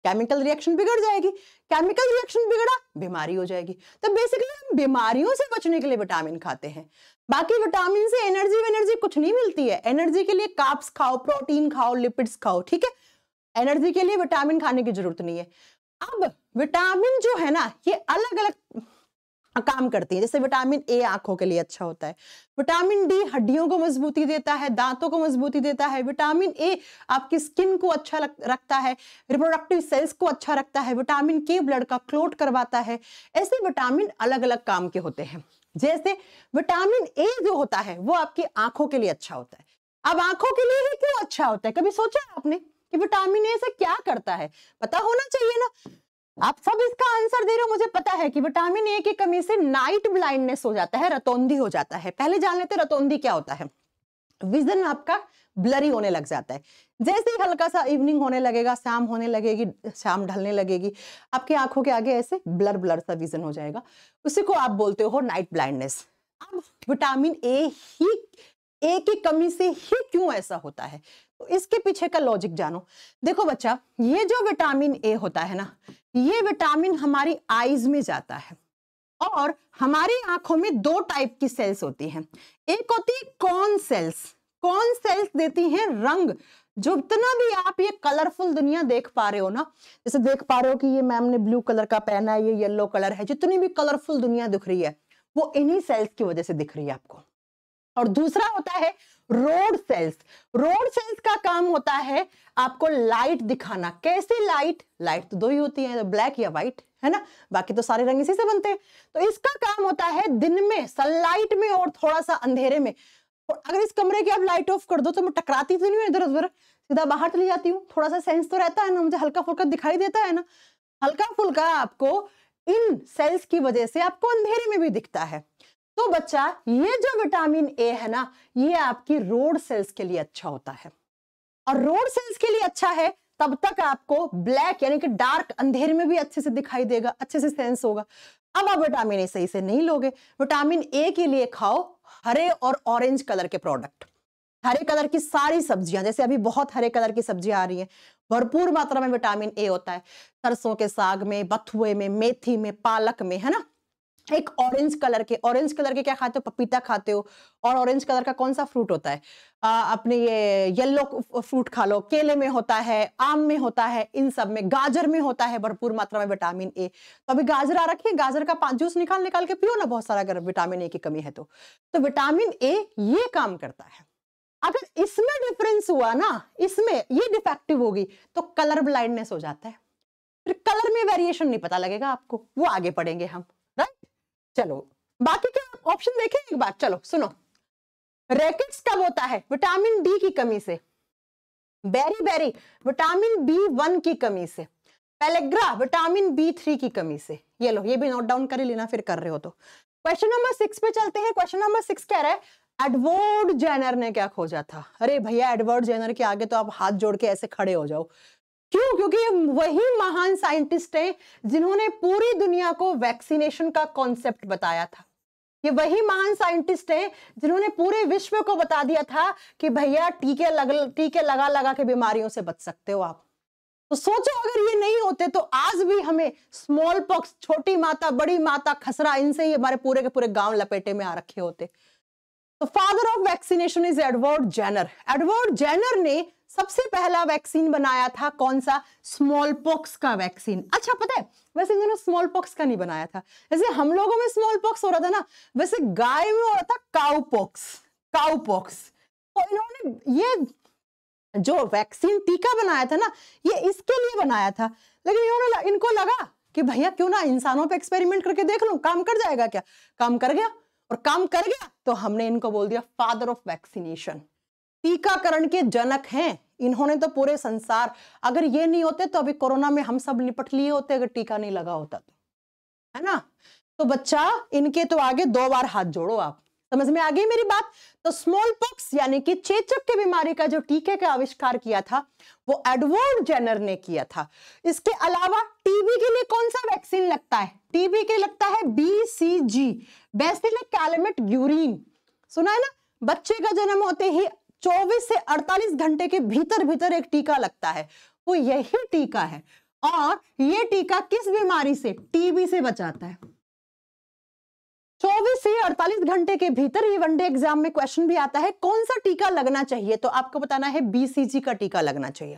केमिकल रिएक्शन बिगड़ जाएगी केमिकल रिएक्शन बिगड़ा बीमारी हो जाएगी तो बेसिकली हम बीमारियों से बचने के लिए विटामिन खाते हैं बाकी विटामिन से एनर्जी वेनर्जी कुछ नहीं मिलती है एनर्जी के लिए काप्स खाओ प्रोटीन खाओ लिपिड्स खाओ ठीक है एनर्जी के लिए विटामिन खाने की जरूरत नहीं है अब विटामिन जो है ना ये अलग अलग काम करती है जैसे विटामिन ए आंखों के लिए अच्छा होता है विटामिन डी हड्डियों को मजबूती देता है दांतों को मजबूती देता है विटामिन ए आपकी स्किन को अच्छा रखता है रिप्रोडक्टिव सेल्स को अच्छा रखता है विटामिन के ब्लड का क्लोट करवाता है ऐसे विटामिन अलग अलग काम के होते हैं जैसे विटामिन ए जो होता है वो आपकी आंखों के लिए अच्छा होता है अब आंखों के लिए ही क्यों अच्छा होता है कभी सोचा आपने कि विटामिन ए से क्या करता है पता होना चाहिए ना आप सब इसका आंसर दे रहे हो मुझे पता है कि विटामिन ए की कमी से नाइट ब्लाइंडनेस हो जाता है रतौंधी हो जाता है पहले जान लेते रतौंधी क्या होता है विजन आपका ब्लरी होने लग जाता है जैसे ही हल्का सा इवनिंग होने लगेगा शाम होने लगेगी शाम ढलने लगेगी आपकी आंखों के आगे ऐसे ब्लर ब्लर सा विजन हो जाएगा उसी को आप बोलते हो नाइट ब्लाइंडनेस अब विटामिन ए ही ए की कमी से ही क्यों ऐसा होता है तो इसके पीछे का लॉजिक जानो देखो बच्चा ये जो विटामिन ए होता है ना ये विटामिन हमारी आईज में जाता है और हमारी आंखों में दो टाइप की सेल्स होती हैं एक होती है कौन सेल्स कौन सेल्स देती हैं रंग जो इतना भी आप ये कलरफुल दुनिया देख पा रहे हो ना जैसे देख पा रहे हो कि ये मैम ने ब्लू कलर का पहना है ये येलो कलर है जितनी भी कलरफुल दुनिया दिख रही है वो इन्हीं सेल्स की वजह से दिख रही है आपको और दूसरा होता है रोड सेल्स रोड सेल्स का काम होता है आपको लाइट दिखाना कैसे लाइट लाइट तो दो ही होती है तो ब्लैक या व्हाइट है ना बाकी तो सारे रंग इसी से बनते हैं तो इसका काम होता है दिन में सनलाइट में और थोड़ा सा अंधेरे में और अगर इस कमरे की आप लाइट ऑफ कर दो तो मैं टकराती तो नहीं हूँ इधर उधर सीधा बाहर चली जाती हूँ थोड़ा सा सेंस तो रहता है ना मुझे हल्का फुल्का दिखाई देता है ना हल्का फुल्का आपको इन सेल्स की वजह से आपको अंधेरे में भी दिखता है तो बच्चा ये जो विटामिन ए है ना ये आपकी रोड सेल्स के लिए अच्छा होता है और रोड सेल्स के लिए अच्छा है तब तक आपको ब्लैक यानी कि डार्क अंधेरे में भी अच्छे से दिखाई देगा अच्छे से सेंस होगा अब आप विटामिन ए सही से नहीं लोगे विटामिन ए के लिए खाओ हरे और ऑरेंज कलर के प्रोडक्ट हरे कलर की सारी सब्जियां जैसे अभी बहुत हरे कलर की सब्जियां आ रही है भरपूर मात्रा में विटामिन ए होता है सरसों के साग में बथुए में मेथी में पालक में है ना एक ऑरेंज कलर के ऑरेंज कलर के क्या खाते हो पपीता खाते हो और ऑरेंज कलर का कौन सा फ्रूट होता है आ, अपने ये येलो फ्रूट खा लो केले में होता है आम में होता है इन सब में गाजर में होता है भरपूर मात्रा में विटामिन ए तो अभी गाजर आ रखिए गाजर का जूस निकाल निकाल के पियो ना बहुत सारा अगर विटामिन ए की कमी है तो, तो विटामिन ए ये काम करता है अगर इसमें डिफरेंस हुआ ना इसमें ये डिफेक्टिव होगी तो कलर ब्लाइंडनेस हो जाता है फिर कलर में वेरिएशन नहीं पता लगेगा आपको वो आगे पढ़ेंगे हम चलो बाकी के ऑप्शन देखें एक बार चलो सुनो रैकेट्स कब होता है विटामिन डी की कमी से beriberi vitamin B one की कमी से पेलेग्रा विटामिन बी थ्री की कमी से ये लो ये भी नोट डाउन कर ही लेना फिर कर रहे हो तो क्वेश्चन नंबर सिक्स पे चलते हैं क्वेश्चन नंबर सिक्स कह रहा है एडवर्ड जेनर ने क्या खोजा था अरे भैया एडवर्ड जेनर के आगे तो आप हाथ जोड़ के ऐसे खड़े हो जाओ क्यों क्योंकि ये वही महान साइंटिस्ट हैं जिन्होंने पूरी दुनिया को वैक्सीनेशन का कॉन्सेप्ट बताया था ये वही महान साइंटिस्ट हैं जिन्होंने पूरे विश्व को बता दिया था कि भैया टीके लग टीके लगा लगा के बीमारियों से बच सकते हो आप तो सोचो अगर ये नहीं होते तो आज भी हमें स्मॉल पॉक्स छोटी माता बड़ी माता खसरा इनसे ही हमारे पूरे के पूरे गांव लपेटे में आ रखे होते तो father of vaccination is Edward Jenner Edward Jenner ने सबसे पहला वैक्सीन बनाया था कौन सा स्मॉल पॉक्स का वैक्सीन अच्छा पता है वैसे इन्होंने स्मॉल पॉक्स का नहीं बनाया था जैसे हम लोगों में स्मॉल पॉक्स हो रहा था ना वैसे गाय में हो रहा था काउ पॉक्स काउ पॉक्स तो इन्होंने ये जो वैक्सीन टीका बनाया था ना ये इसके लिए बनाया था लेकिन इन्होंने इनको लगा कि भैया क्यों ना इंसानों पे एक्सपेरिमेंट करके देख लो काम कर जाएगा क्या काम कर गया और काम कर गया तो हमने इनको बोल दिया फादर ऑफ वैक्सीनेशन टीकाकरण के जनक हैं इन्होंने तो पूरे संसार अगर ये नहीं होते तो अभी कोरोना में हम सब निपट लिए होते अगर टीका नहीं लगा होता तो है ना तो बच्चा इनके तो आगे दो बार हाथ जोड़ो आप समझ में आ गई मेरी बात तो स्मॉल पॉक्स यानी कि चेचक की बीमारी का जो टीके का आविष्कार किया था वो एडवर्ड जेनर ने किया था इसके अलावा टीबी के लिए कौन सा वैक्सीन लगता है टीबी के लगता है B C G bacillus Calmette Guerin सुना है ना बच्चे का जन्म होते ही 24 से 48 घंटे के भीतर भीतर एक टीका लगता है वो यही टीका है और ये टीका किस बीमारी से टीबी से बचाता है 24 से 48 घंटे के भीतर ये वनडे एग्जाम में क्वेश्चन भी आता है कौन सा टीका लगना चाहिए तो आपको बताना है बीसीजी का टीका लगना चाहिए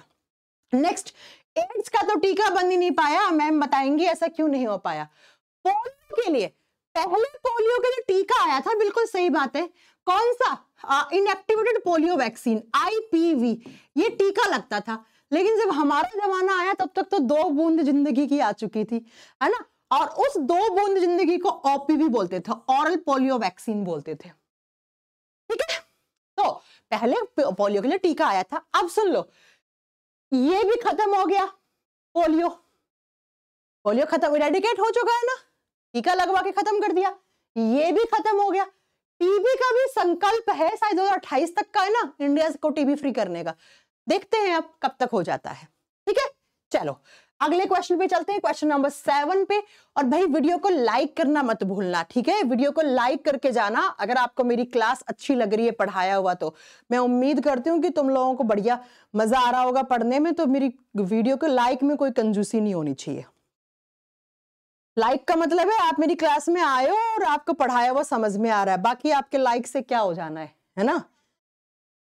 नेक्स्ट एड्स का तो टीका बन ही नहीं पाया मैम बताएंगे ऐसा क्यों नहीं हो पाया पोलियो के लिए पहले पोलियो के लिए टीका आया था बिल्कुल सही बात है कौन सा इनएक्टिवेटेड पोलियो वैक्सीन आईपीवी ये टीका लगता था लेकिन जब हमारा जमाना आया तब तक तो दो बूंद जिंदगी की आ चुकी थी है ना और उस दो बूंद जिंदगी को ओपीवी बोलते थे ओरल पोलियो वैक्सीन बोलते थे ठीक है तो पहले पोलियो के लिए टीका आया था अब सुन लो ये भी खत्म हो गया पोलियो पोलियो खत्म इरेडिकेट हो चुका है ना टीका लगवा के खत्म कर दिया ये भी खत्म हो गया टीबी का भी संकल्प है शायद दो तक का है ना इंडिया को टीबी फ्री करने का देखते हैं अब कब तक हो जाता है ठीक है चलो अगले क्वेश्चन पे चलते हैं क्वेश्चन नंबर सेवन पे और भाई वीडियो को लाइक करना मत भूलना ठीक है वीडियो को लाइक करके जाना अगर आपको मेरी क्लास अच्छी लग रही है पढ़ाया हुआ तो मैं उम्मीद करती हूँ कि तुम लोगों को बढ़िया मजा आ रहा होगा पढ़ने में तो मेरी वीडियो को लाइक में कोई कंजूसी नहीं होनी चाहिए लाइक like का मतलब है आप मेरी क्लास में आए हो और आपको पढ़ाया हुआ समझ में आ रहा है बाकी आपके लाइक से क्या हो जाना है है ना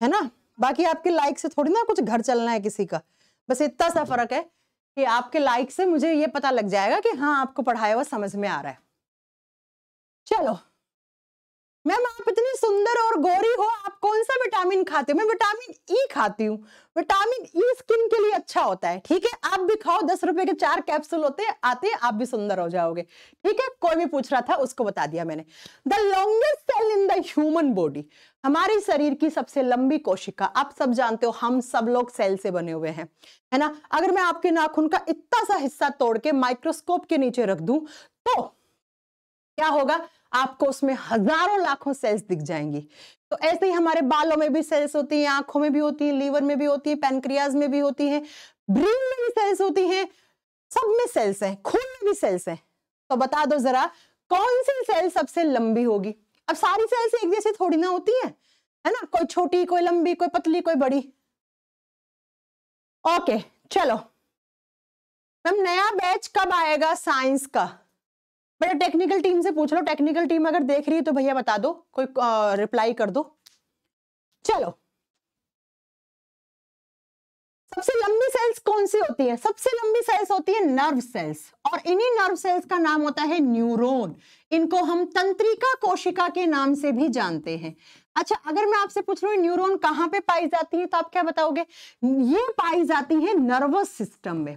है ना बाकी आपके लाइक से थोड़ी ना कुछ घर चलना है किसी का बस इतना सा फर्क है कि आपके लाइक से मुझे ये पता लग जाएगा कि हाँ आपको पढ़ाया हुआ समझ में आ रहा है चलो मैम आप इतनी सुंदर और गोरी हो आप कौन सा विटामिन खाते हो मैं विटामिन ई e खाती हूँ विटामिन ई e स्किन के लिए अच्छा होता है ठीक है आप भी खाओ दस रुपए के चार कैप्सूल होते हैं आते हैं आप भी सुंदर हो जाओगे ठीक है कोई भी पूछ रहा था उसको बता दिया मैंने the longest cell in the human body हमारे शरीर की सबसे लंबी कोशिका आप सब जानते हो हम सब लोग सेल से बने हुए हैं है ना अगर मैं आपके नाखून का इतना सा हिस्सा तोड़ के माइक्रोस्कोप के नीचे रख दू तो क्या होगा आपको उसमें हजारों लाखों सेल्स दिख जाएंगी तो ऐसे ही हमारे बालों में भी सेल्स होती हैं आंखों में भी होती हैं लीवर में भी होती हैं पेनक्रियाज में भी होती हैं ब्रेन में भी सेल्स होती हैं सब में सेल्स हैं खून में भी सेल्स हैं तो बता दो जरा कौन सी सेल सबसे लंबी होगी अब सारी सेल्स एक जैसे थोड़ी ना होती है है ना कोई छोटी कोई लंबी कोई पतली कोई बड़ी ओके चलो मैम नया बैच कब आएगा साइंस का भैया टेक्निकल टीम से पूछ लो टेक्निकल टीम अगर देख रही है तो भैया बता दो कोई रिप्लाई कर दो चलो सबसे लंबी सेल्स कौन सी होती है सबसे लंबी सेल्स होती है नर्व सेल्स और इन्हीं नर्व सेल्स का नाम होता है न्यूरोन इनको हम तंत्रिका कोशिका के नाम से भी जानते हैं अच्छा अगर मैं आपसे पूछ रहा न्यूरोन न्यूरॉन कहाँ पे पाई जाती है तो आप क्या बताओगे ये पाई जाती है नर्वस सिस्टम में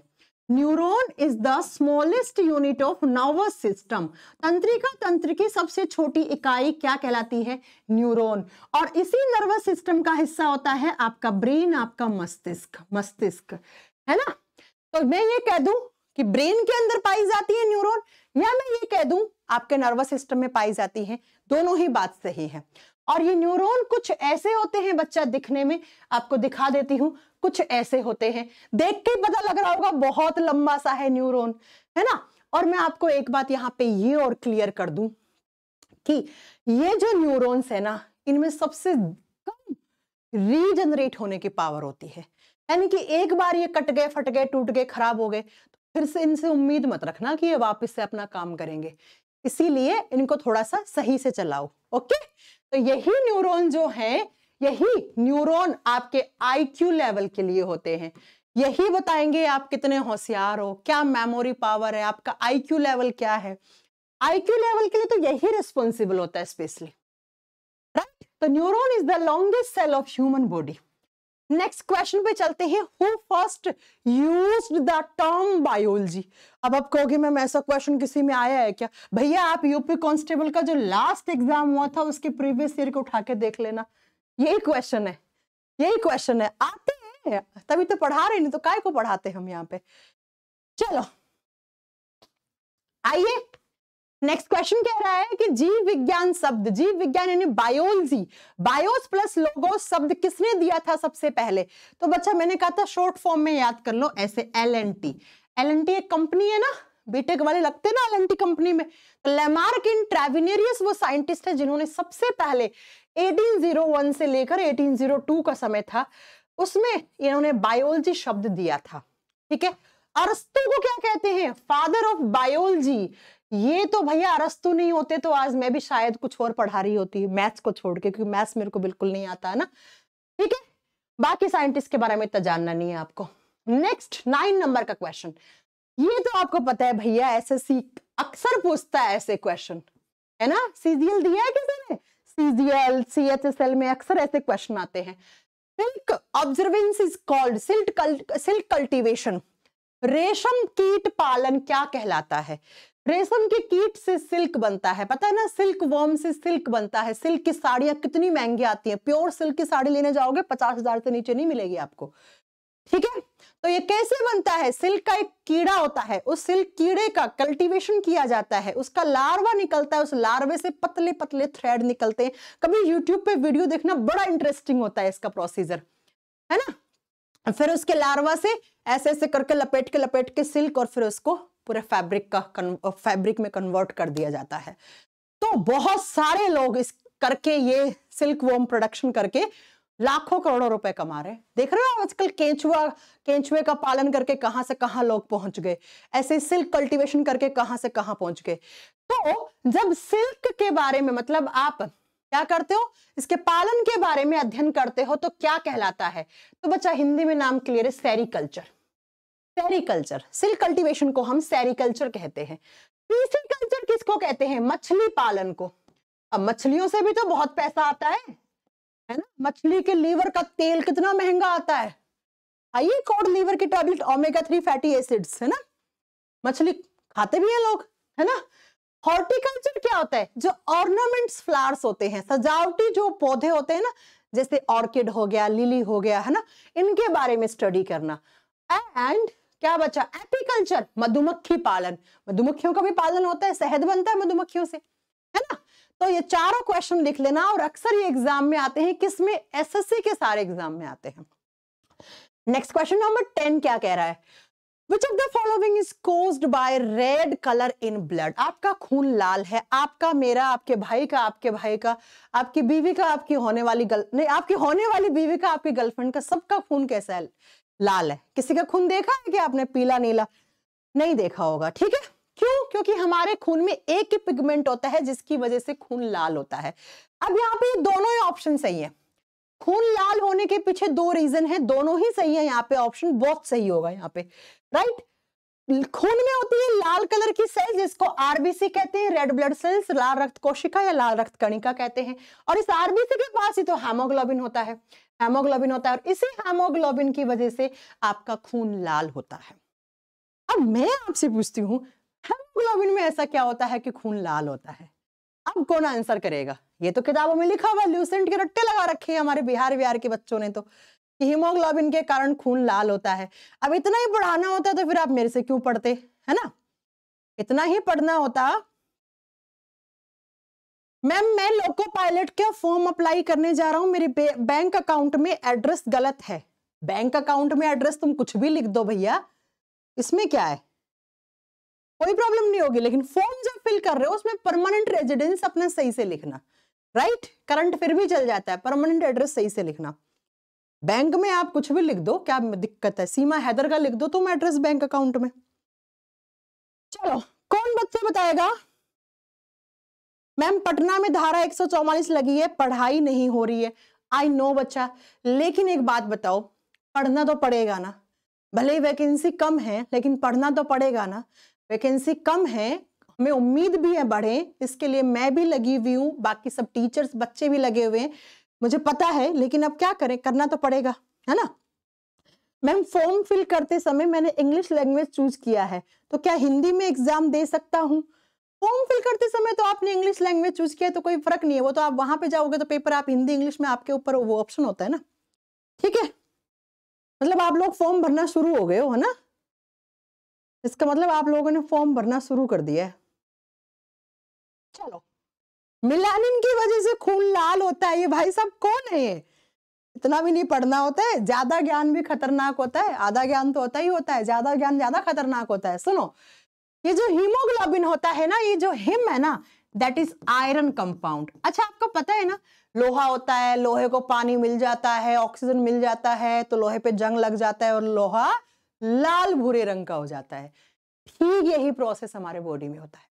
neuron is the smallest unit of nervous system तंत्रिका तंत्र की सबसे छोटी इकाई क्या कहलाती है न्यूरोन और इसी नर्वस सिस्टम का हिस्सा होता है आपका ब्रेन आपका मस्तिष्क मस्तिष्क है ना तो मैं ये कह दू कि ब्रेन के अंदर पाई जाती है न्यूरोन या मैं ये कह दू आपके नर्वस सिस्टम में पाई जाती है दोनों ही बात सही है और ये न्यूरॉन कुछ ऐसे होते हैं बच्चा दिखने में आपको दिखा देती हूँ कुछ ऐसे होते हैं देख के पता लग रहा होगा बहुत लंबा सा है न्यूरोन है ना और मैं आपको एक बात यहाँ पे ये और क्लियर कर दूं कि ये जो न्यूरॉन्स है ना इनमें सबसे कम रीजनरेट होने की पावर होती है यानी कि एक बार ये कट गए फट गए टूट गए खराब हो गए तो फिर से इनसे उम्मीद मत रखना कि ये वापस से अपना काम करेंगे इसीलिए इनको थोड़ा सा सही से चलाओ ओके तो यही न्यूरॉन जो हैं यही न्यूरॉन आपके आईक्यू लेवल के लिए होते हैं यही बताएंगे आप कितने होशियार हो क्या मेमोरी पावर है आपका आईक्यू लेवल क्या है आईक्यू लेवल के लिए तो यही रिस्पॉन्सिबल होता है स्पेशली राइट तो neuron is the longest cell of human body next question पे चलते हैं who first used the term biology अब आप कहोगे मैम ऐसा क्वेश्चन किसी में आया है क्या भैया आप यूपी कांस्टेबल का जो लास्ट एग्जाम हुआ था उसके प्रीवियस ईयर को उठा के देख लेना यही क्वेश्चन है यही क्वेश्चन है आते हैं तभी तो पढ़ा रहे नहीं तो काय को पढ़ाते हम यहाँ पे चलो आइए नेक्स्ट क्वेश्चन कह रहा है कि जीव विज्ञान शब्द जीव विज्ञान यानी बायोलॉजी बायोस प्लस लोगो शब्द किसने दिया था सबसे पहले तो बच्चा मैंने कहा था शॉर्ट फॉर्म में याद कर लो ऐसे L N T L N T एक कंपनी है ना बीटेक वाले लगते ना एल एन टी कंपनी में तो लेमार्क इन ट्रेविनेरियस वो साइंटिस्ट है जिन्होंने सबसे पहले 1801 से लेकर 1802 का समय था उसमें इन्होंने बायोलॉजी शब्द दिया था ठीक है अरस्तु को क्या कहते हैं फादर ऑफ बायोलॉजी ये तो भैया अरस्तु नहीं होते तो आज मैं भी शायद कुछ और पढ़ा रही होती मैथ्स को छोड़ के क्योंकि मैथ्स मेरे को बिल्कुल नहीं आता है ना ठीक है बाकी साइंटिस्ट के बारे में इतना जानना नहीं है आपको नेक्स्ट नाइन नंबर का क्वेश्चन ये तो आपको पता है भैया एसएससी अक्सर पूछता है ऐसे क्वेश्चन है ना सीजीएल दिया है किसी ने CGL C H S L में अक्सर ऐसे क्वेश्चन आते हैं silk observance is called silk silk cultivation रेशम कीट पालन क्या कहलाता है रेशम के कीट से सिल्क बनता है पता है ना सिल्क वॉर्म से सिल्क बनता है सिल्क की साड़ियां कितनी महंगी आती हैं प्योर सिल्क की साड़ी लेने जाओगे पचास हजार से नीचे नहीं मिलेगी आपको ठीक है तो ये कैसे बनता है सिल्क का एक कीड़ा होता है उस सिल्क कीड़े का कल्टीवेशन किया जाता है उसका लार्वा निकलता है उस लार्वे से पतले पतले थ्रेड निकलते हैं कभी यूट्यूब पे वीडियो देखना बड़ा इंटरेस्टिंग होता है इसका प्रोसीजर है ना फिर उसके लार्वा से ऐसे ऐसे करके लपेट के लपेट के सिल्क और फिर उसको पूरे फैब्रिक का फैब्रिक में कन्वर्ट कर दिया जाता है तो बहुत सारे लोग इस करके ये सिल्क वोम प्रोडक्शन करके लाखों करोड़ों रुपए कमा रहे देख रहे हो आजकल केंचुआ केंचुए का पालन करके कहां से कहां लोग पहुंच गए ऐसे सिल्क कल्टीवेशन करके कहां से कहां पहुंच गए तो जब सिल्क के बारे में मतलब आप क्या करते हो इसके पालन के बारे में अध्ययन करते हो तो क्या कहलाता है तो बच्चा हिंदी में नाम क्लियर है सेरिकल्चर सेरिकल्चर सिल्क कल्टीवेशन को हम सेरिकल्चर कहते हैं पीसीकल्चर किसको कहते हैं मछली पालन को अब मछलियों से भी तो बहुत पैसा आता है है ना मछली के लीवर का तेल कितना महंगा आता है आइए कोड लीवर की tablet omega three fatty acids है ना मछली खाते भी हैं लोग है ना हॉर्टिकल्चर क्या होता है जो ऑर्नामेंट्स फ्लावर्स होते हैं सजावटी जो पौधे होते हैं ना जैसे ऑर्किड हो गया लिली हो गया है ना इनके बारे में स्टडी करना एंड क्या बचा एपीकल्चर मधुमक्खी पालन मधुमक्खियों का भी पालन होता है शहद बनता है मधुमक्खियों से है ना तो ये चारों क्वेश्चन लिख लेना और अक्सर ये एग्जाम में आते हैं किस में एसएससी के सारे एग्जाम में आते हैं नेक्स्ट क्वेश्चन नंबर टेन क्या कह रहा है which of the following is caused by red colour in blood आपका खून लाल है आपका मेरा आपके भाई का आपके भाई का आपकी बीवी का आपकी होने वाली गर्ल नहीं आपकी होने वाली बीवी का आपकी गर्लफ्रेंड का सबका खून कैसा है लाल है किसी का खून देखा है कि आपने पीला नीला नहीं देखा होगा ठीक है क्यों क्योंकि हमारे खून में एक ही पिगमेंट होता है जिसकी वजह से खून लाल होता है अब यहाँ पे दोनों ही ऑप्शन सही है खून लाल होने के पीछे दो रीजन है दोनों ही सही है यहाँ पे ऑप्शन बहुत सही होगा यहाँ पे राइट खून में होती है लाल कलर की सेल्स जिसको आरबीसी कहते हैं रेड ब्लड सेल्स लाल रक्त कोशिका या लाल रक्त कणिका कहते हैं और इस आरबीसी के पास ही तो हेमोग्लोबिन होता है हेमोग्लोबिन होता है और इसी हेमोग्लोबिन की वजह से आपका खून लाल होता है अब मैं आपसे पूछती हूँ हेमोग्लोबिन में ऐसा क्या होता है कि खून लाल होता है अब कौन आंसर करेगा ये तो किताबों में लिखा हुआ ल्यूसेंट के रट्टे लगा रखे हैं हमारे बिहार बिहार के बच्चों ने तो कि हीमोग्लोबिन के कारण खून लाल होता है अब इतना ही पढ़ाना होता तो फिर आप मेरे से क्यों पढ़ते है ना इतना ही पढ़ना होता मैम मैं लोको पायलट का फॉर्म अप्लाई करने जा रहा हूं मेरे बैंक अकाउंट में एड्रेस गलत है बैंक अकाउंट में एड्रेस तुम कुछ भी लिख दो भैया इसमें क्या है कोई प्रॉब्लम नहीं होगी लेकिन फॉर्म जब फिल कर रहे हो उसमें परमानेंट रेजिडेंस अपना सही से लिखना राइट करंट फिर भी चल जाता है परमानेंट एड्रेस सही से लिखना बैंक में आप कुछ भी लिख दो क्या दिक्कत है सीमा हैदर का लिख दो तुम एड्रेस बैंक अकाउंट में चलो कौन बच्चा बताएगा मैम पटना में धारा एक लगी है पढ़ाई नहीं हो रही है आई नो बच्चा लेकिन एक बात बताओ पढ़ना तो पड़ेगा ना भले ही वैकेंसी कम है लेकिन पढ़ना तो पड़ेगा ना वैकेंसी कम है हमें उम्मीद भी है बढ़े इसके लिए मैं भी लगी हुई हूँ बाकी सब टीचर्स बच्चे भी लगे हुए हैं मुझे पता है लेकिन अब क्या करें करना तो पड़ेगा है ना मैम फॉर्म फिल करते समय मैंने इंग्लिश लैंग्वेज चूज किया है तो क्या हिंदी में एग्जाम दे सकता हूँ फॉर्म फिल करते समय तो आपने इंग्लिश लैंग्वेज चूज किया तो कोई फर्क नहीं है वो तो आप वहां पे जाओगे तो पेपर आप हिंदी इंग्लिश में आपके ऊपर वो ऑप्शन होता है ना ठीक है मतलब आप लोग फॉर्म भरना शुरू हो गए हो है ना इसका मतलब आप लोगों ने फॉर्म भरना शुरू कर दिया है चलो मिलानिन की वजह से खून लाल होता है ये भाई साहब कौन है ये इतना भी नहीं पढ़ना होता है ज्यादा ज्ञान भी खतरनाक होता है आधा ज्ञान तो होता ही होता है ज्यादा ज्ञान ज्यादा खतरनाक होता है सुनो ये जो हीमोग्लोबिन होता है ना ये जो हिम है ना दैट इज आयरन कंपाउंड अच्छा आपको पता है ना लोहा होता है लोहे को पानी मिल जाता है ऑक्सीजन मिल जाता है तो लोहे पे जंग लग जाता है और लोहा लाल भूरे रंग का हो जाता है ठीक यही प्रोसेस हमारे बॉडी में होता है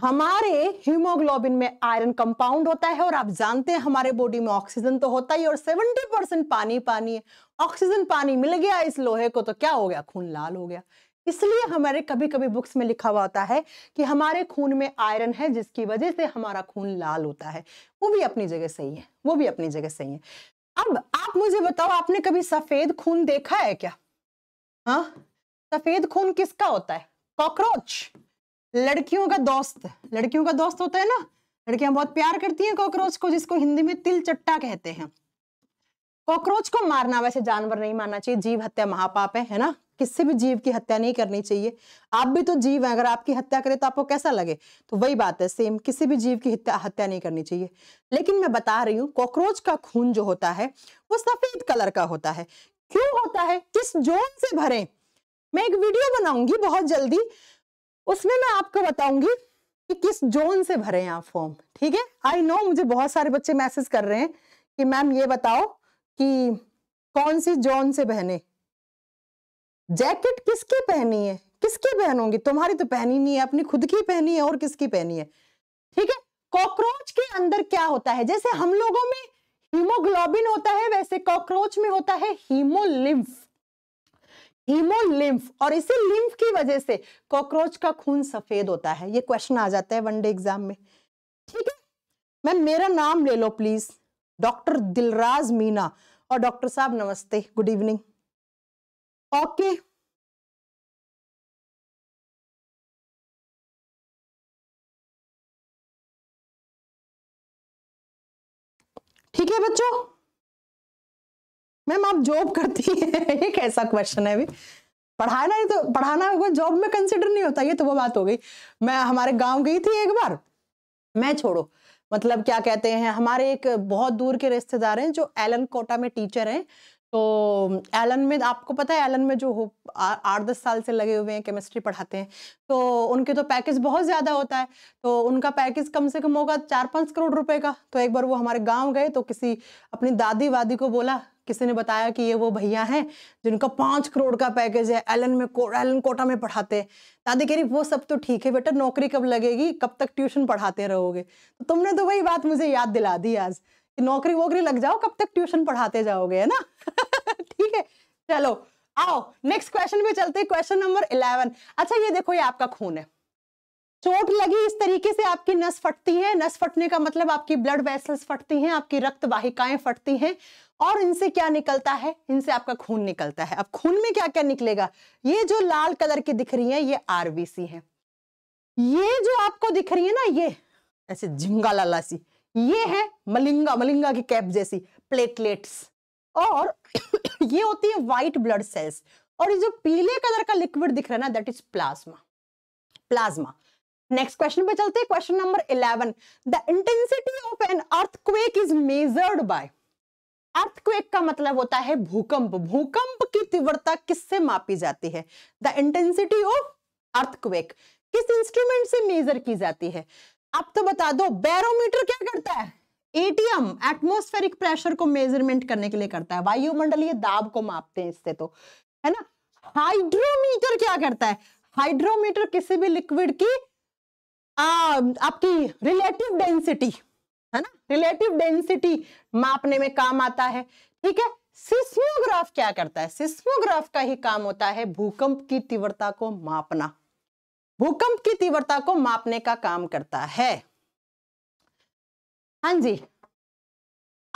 हमारे हीमोग्लोबिन में आयरन कंपाउंड होता है और आप जानते हैं हमारे बॉडी में ऑक्सीजन तो होता ही और 70 परसेंट पानी पानी है ऑक्सीजन पानी मिल गया इस लोहे को तो क्या हो गया खून लाल हो गया इसलिए हमारे कभी कभी बुक्स में लिखा हुआ होता है कि हमारे खून में आयरन है जिसकी वजह से हमारा खून लाल होता है वो भी अपनी जगह सही है वो भी अपनी जगह सही है अब आप मुझे बताओ आपने कभी सफेद खून देखा है क्या हाँ सफेद खून किसका होता है कॉकरोच लड़कियों का दोस्त लड़कियों का दोस्त होता है ना लड़कियां बहुत प्यार करती हैं कॉकरोच को जिसको हिंदी में तिल चट्टा कहते हैं कॉकरोच को मारना वैसे जानवर नहीं मानना चाहिए जीव हत्या महापाप है है ना किसी भी जीव की हत्या नहीं करनी चाहिए आप भी तो जीव हैं अगर आपकी हत्या करें तो आपको कैसा लगे तो वही बात है सेम किसी भी जीव की हत्या हत्या नहीं करनी चाहिए लेकिन मैं बता रही हूँ कॉकरोच का खून जो होता है वो सफेद कलर का होता है क्यों होता है किस जोन से भरे मैं एक वीडियो बनाऊंगी बहुत जल्दी उसमें मैं आपको बताऊंगी कि किस जोन से भरे आप फॉर्म ठीक है आई नो मुझे बहुत सारे बच्चे मैसेज कर रहे हैं कि मैम ये बताओ कि कौन सी जोन से बहने जैकेट किसकी पहनी है किसकी पहनूंगी तुम्हारी तो पहनी नहीं है अपनी खुद की पहनी है और किसकी पहनी है ठीक है कॉकरोच के अंदर क्या होता है जैसे हम लोगों में हीमोग्लोबिन होता है वैसे कॉकरोच में होता है हीमोलिम्फ हीमोलिम्फ और इसी लिम्फ की वजह से कॉकरोच का खून सफेद होता है ये क्वेश्चन आ जाता है वनडे एग्जाम में ठीक है मैम मेरा नाम ले लो प्लीज डॉक्टर दिलराज मीना और डॉक्टर साहब नमस्ते गुड इवनिंग ओके ठीक है बच्चों मैम आप जॉब करती हैं एक ऐसा क्वेश्चन है अभी पढ़ाना ही तो पढ़ाना कोई जॉब में कंसिडर नहीं होता ये तो वो बात हो गई मैं हमारे गाँव गई थी एक बार मैं छोड़ो मतलब क्या कहते हैं हमारे एक बहुत दूर के रिश्तेदार हैं जो एलन कोटा में टीचर हैं तो एलन में आपको पता है एलन में जो हो आठ दस साल से लगे हुए हैं केमिस्ट्री पढ़ाते हैं तो उनके तो पैकेज बहुत ज़्यादा होता है तो उनका पैकेज कम से कम होगा चार पाँच करोड़ रुपए का तो एक बार वो हमारे गांव गए तो किसी अपनी दादी वादी को बोला किसी ने बताया कि ये वो भैया हैं जिनका पाँच करोड़ का पैकेज है एलन में को, एलन कोटा में पढ़ाते हैं दादी कह रही वो सब तो ठीक है बेटा नौकरी कब लगेगी कब तक ट्यूशन पढ़ाते रहोगे तो तुमने तो वही बात मुझे याद दिला दी आज कि नौकरी वोकरी लग जाओ कब तक ट्यूशन पढ़ाते जाओगे है ना ठीक है चलो आओ नेक्स्ट क्वेश्चन पे चलते क्वेश्चन नंबर इलेवन अच्छा ये देखो ये आपका खून है चोट लगी इस तरीके से आपकी नस फटती है नस फटने का मतलब आपकी ब्लड वेसल्स फटती हैं आपकी रक्त वाहिकाएं फटती हैं और इनसे क्या निकलता है इनसे आपका खून निकलता है अब खून में क्या क्या निकलेगा ये जो लाल कलर की दिख रही है ये आरबीसी है ये जो आपको दिख रही है ना ये ऐसे झिंगा लाला सी ये है मलिंगा मलिंगा की कैप जैसी प्लेटलेट्स और ये होती है व्हाइट ब्लड सेल्स और ये जो पीले कलर का लिक्विड दिख रहा है ना that is plasma plasma next question पे चलते हैं question number eleven the intensity of an earthquake is measured by earthquake का मतलब होता है भूकंप भूकंप की तीव्रता किससे मापी जाती है द इंटेंसिटी ऑफ अर्थक्वेक किस इंस्ट्रूमेंट से मेजर की जाती है आप तो बता दो बैरोमीटर क्या करता है एटीएम एटमोस्फेरिक प्रेशर को मेजरमेंट करने के लिए करता है वायुमंडलीय दाब को मापते हैं इससे तो है ना हाइड्रोमीटर क्या करता है हाइड्रोमीटर किसी भी लिक्विड की आ, आपकी रिलेटिव डेंसिटी है ना रिलेटिव डेंसिटी मापने में काम आता है ठीक है सिस्मोग्राफ क्या करता है सिस्मोग्राफ का ही काम होता है भूकंप की तीव्रता को मापना भूकंप की तीव्रता को मापने का काम करता है हाँ जी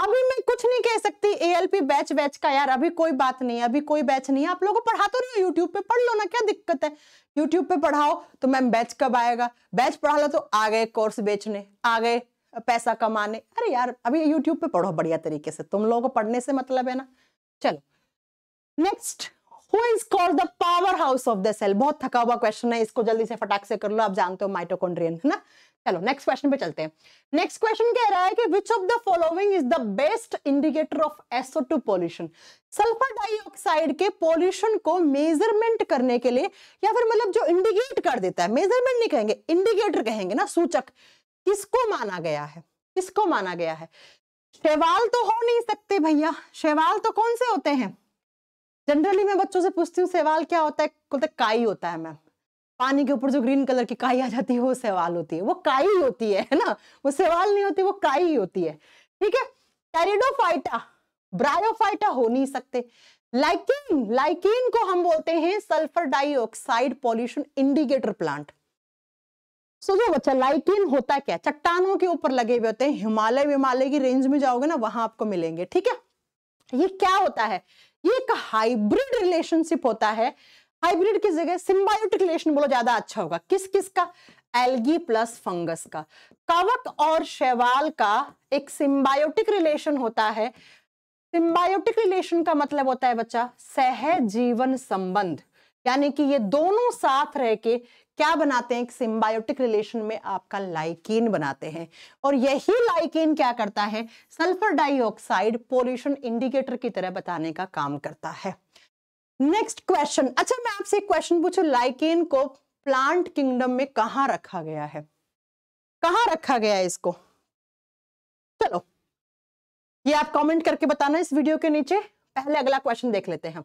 अभी मैं कुछ नहीं कह सकती एएलपी बैच बैच का यार अभी कोई बात नहीं अभी कोई बैच नहीं है आप लोगों को पढ़ा तो रही हो यूट्यूब पे पढ़ लो ना क्या दिक्कत है यूट्यूब पे पढ़ाओ तो मैम बैच कब आएगा बैच पढ़ा लो तो आ गए कोर्स बेचने आ गए पैसा कमाने अरे यार अभी यूट्यूब पे पढ़ो बढ़िया तरीके से तुम लोगों को पढ़ने से मतलब है ना चलो next who is called the powerhouse of the cell बहुत थका हुआ क्वेश्चन है इसको जल्दी से फटाक से कर लो आप जानते हो माइटोकॉन्ड्रियन है ना चलो नेक्स्ट क्वेश्चन पे चलते हैं नेक्स्ट क्वेश्चन कह रहा है कि which of the following is the best indicator of SO2 pollution sulphur dioxide के पोल्यूशन को मेजरमेंट करने के लिए या फिर मतलब जो इंडिकेट कर देता है मेजरमेंट नहीं कहेंगे इंडिकेटर कहेंगे ना सूचक किसको माना गया है किसको माना गया है शैवाल तो हो नहीं सकते भैया शैवाल तो कौन से होते हैं जनरली मैं बच्चों से पूछती हूँ सेवाल क्या होता है बोलते काई होता है मैम पानी के ऊपर जो ग्रीन कलर की काई आ जाती है वो सेवाल होती है वो काई होती है ना वो सेवाल नहीं होती वो काई होती है ठीक है टेरिडोफाइटा ब्रायोफाइटा हो नहीं सकते लाइकिन लाइकिन को हम बोलते हैं sulphur dioxide pollution indicator plant so जो बच्चा लाइकिन होता क्या चट्टानों के ऊपर लगे हुए होते हैं हिमालय हिमालय की रेंज में जाओगे ना वहां आपको मिलेंगे ठीक है ये क्या होता है ये एक हाइब्रिड रिलेशनशिप होता है हाइब्रिड की जगह सिम्बायोटिक रिलेशन बोलो ज्यादा अच्छा होगा किस किस का एल्गी प्लस फंगस का कवक और शैवाल का एक सिम्बायोटिक रिलेशन होता है सिम्बायोटिक रिलेशन का मतलब होता है बच्चा सहजीवन संबंध यानी कि ये दोनों साथ रह के क्या बनाते हैं एक सिम्बायोटिक रिलेशन में आपका लाइकेन बनाते हैं और यही लाइकेन क्या करता है सल्फर डाइऑक्साइड पोल्यूशन इंडिकेटर की तरह बताने का काम करता है नेक्स्ट क्वेश्चन अच्छा मैं आपसे एक क्वेश्चन पूछू लाइकेन को प्लांट किंगडम में कहा रखा गया है कहा रखा गया है इसको चलो ये आप कमेंट करके बताना इस वीडियो के नीचे पहले अगला क्वेश्चन देख लेते हैं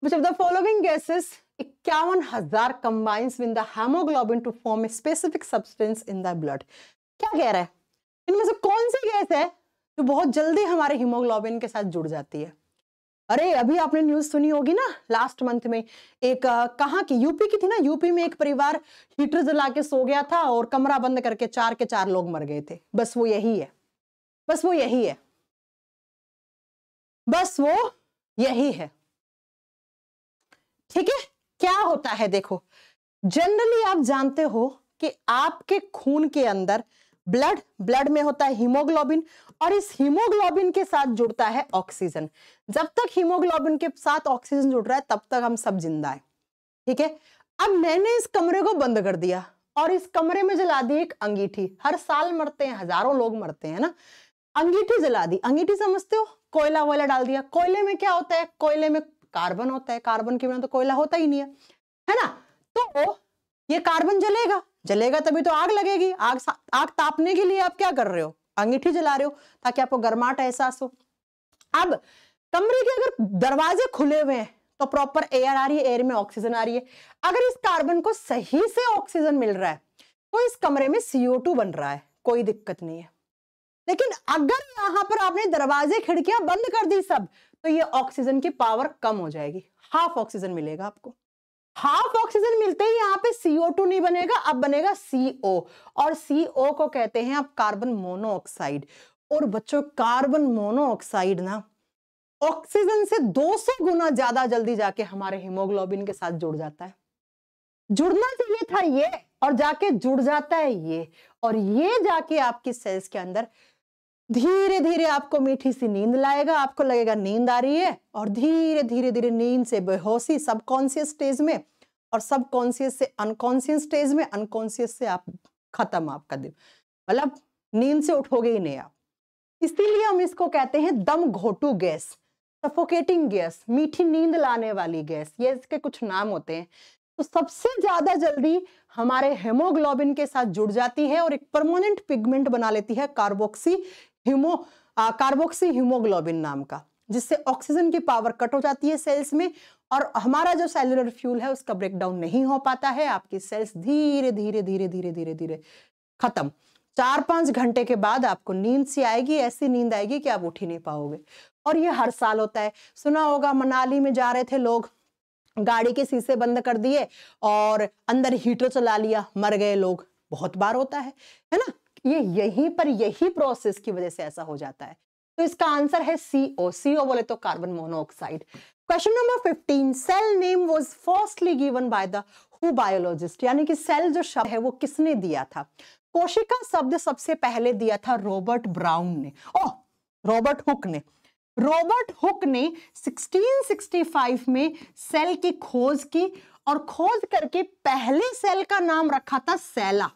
Which of the following gases? 51,000 combines with the hemoglobin to form a specific substance in the blood. क्या कह रहा है इनमें से कौन सी गैस है जो बहुत जल्दी हमारे हीमोग्लोबिन के साथ जुड़ जाती है अरे अभी आपने न्यूज सुनी होगी ना लास्ट मंथ में एक कहा की यूपी की थी ना यूपी में एक परिवार हीटर जला के सो गया था और कमरा बंद करके चार के चार लोग मर गए थे बस वो यही है बस वो यही है बस वो यही है ठीक है क्या होता है देखो जनरली आप जानते हो कि आपके खून के अंदर ब्लड ब्लड में होता है हीमोग्लोबिन और इस हीमोग्लोबिन के साथ जुड़ता है ऑक्सीजन जब तक हीमोग्लोबिन के साथ ऑक्सीजन जुड़ रहा है तब तक हम सब जिंदा है ठीक है अब मैंने इस कमरे को बंद कर दिया और इस कमरे में जला दी एक अंगीठी हर साल मरते हैं हजारों लोग मरते हैं ना अंगीठी जला दी अंगीठी समझते हो कोयला वोयला डाल दिया कोयले में क्या होता है कोयले में कार्बन होता है कार्बन के बिना तो कोयला होता ही नहीं है है ना तो ये कार्बन जलेगा जलेगा तभी तो आग लगेगी आग आग तापने के लिए आप क्या कर रहे हो अंगीठी जला रहे हो ताकि आपको गर्माहट एहसास हो अब कमरे के अगर दरवाजे खुले हुए हैं तो प्रॉपर एयर आ रही है एयर में ऑक्सीजन आ रही है अगर इस कार्बन को सही से ऑक्सीजन मिल रहा है तो इस कमरे में सीओ बन रहा है कोई दिक्कत नहीं है लेकिन अगर यहां पर आपने दरवाजे खिड़कियां बंद कर दी सब तो ये ऑक्सीजन की पावर कम हो जाएगी हाफ ऑक्सीजन मिलेगा आपको हाफ ऑक्सीजन मिलते ही यहां पे CO2 नहीं बनेगा अब बनेगा CO और CO को कहते हैं आप कार्बन मोनोऑक्साइड और बच्चों कार्बन मोनोऑक्साइड ना ऑक्सीजन से 200 गुना ज्यादा जल्दी जाके हमारे हीमोग्लोबिन के साथ जुड़ जाता है जुड़ना चाहिए था ये और जाके जुड़ जाता है ये और ये जाके आपकी सेल्स के अंदर धीरे धीरे आपको मीठी सी नींद लाएगा आपको लगेगा नींद आ रही है और धीरे धीरे धीरे नींद से बेहोशी सबकॉन्सियस स्टेज में और सबकॉन्सियस से अनकॉन्सियस स्टेज में अनकॉन्सियस से आप खत्म आपका दिन मतलब नींद से उठोगे ही नहीं आप इसीलिए हम इसको कहते हैं दम घोटू गैस सफोकेटिंग गैस मीठी नींद लाने वाली गैस ये इसके कुछ नाम होते हैं तो सबसे ज्यादा जल्दी हमारे हेमोग्लोबिन के साथ जुड़ जाती है और एक परमानेंट पिगमेंट बना लेती है कार्बोक्सी हीमो कार्बोक्सी हीमोग्लोबिन नाम का जिससे ऑक्सीजन की पावर कट हो जाती है सेल्स में और हमारा जो सेलुलर फ्यूल है उसका ब्रेकडाउन नहीं हो पाता है आपकी सेल्स धीरे धीरे धीरे धीरे धीरे धीरे खत्म चार पांच घंटे के बाद आपको नींद सी आएगी ऐसी नींद आएगी कि आप उठ ही नहीं पाओगे और ये हर साल होता है सुना होगा मनाली में जा रहे थे लोग गाड़ी के शीशे बंद कर दिए और अंदर हीटर चला लिया मर गए लोग बहुत बार होता है है ना ये यहीं पर यही प्रोसेस की वजह से ऐसा हो जाता है तो इसका आंसर है सीओ सीओ बोले तो carbon monoxide question number 15 cell name was firstly given by the who biologist यानी कि सेल जो शब्द है वो किसने दिया था कोशिका शब्द सबसे पहले दिया था रॉबर्ट ब्राउन ने ओह रॉबर्ट हुक ने रॉबर्ट हुक ने 1665 में सेल की खोज की और खोज करके पहले सेल का नाम रखा था सेला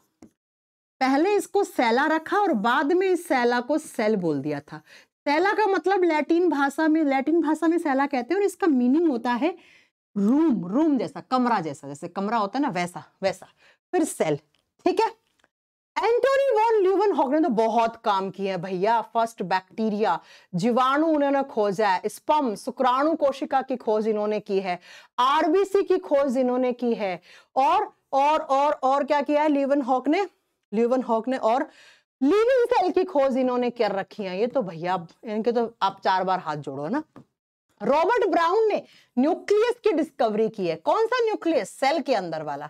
पहले इसको सैला रखा और बाद में इस सैला को सेल बोल दिया था सैला का मतलब लैटिन भाषा में लैटिन भाषा में सैला कहते हैं और इसका मीनिंग होता है रूम रूम जैसा कमरा जैसा जैसे कमरा होता है ना वैसा वैसा फिर सेल ठीक है एंटोनी वॉन ल्यूवन हॉक ने तो बहुत काम किए हैं भैया फर्स्ट बैक्टीरिया जीवाणु उन्होंने खोजा है स्पम शुक्राणु कोशिका की खोज इन्होंने की है आरबीसी की खोज इन्होंने की है और और और और क्या किया है ल्यूवन हॉक ने ल्यूवन हॉक ने और लिविंग सेल की खोज इन्होंने कर रखी है ये तो भैया इनके तो आप चार बार हाथ जोड़ो ना रॉबर्ट ब्राउन ने न्यूक्लियस की डिस्कवरी की है कौन सा न्यूक्लियस सेल के अंदर वाला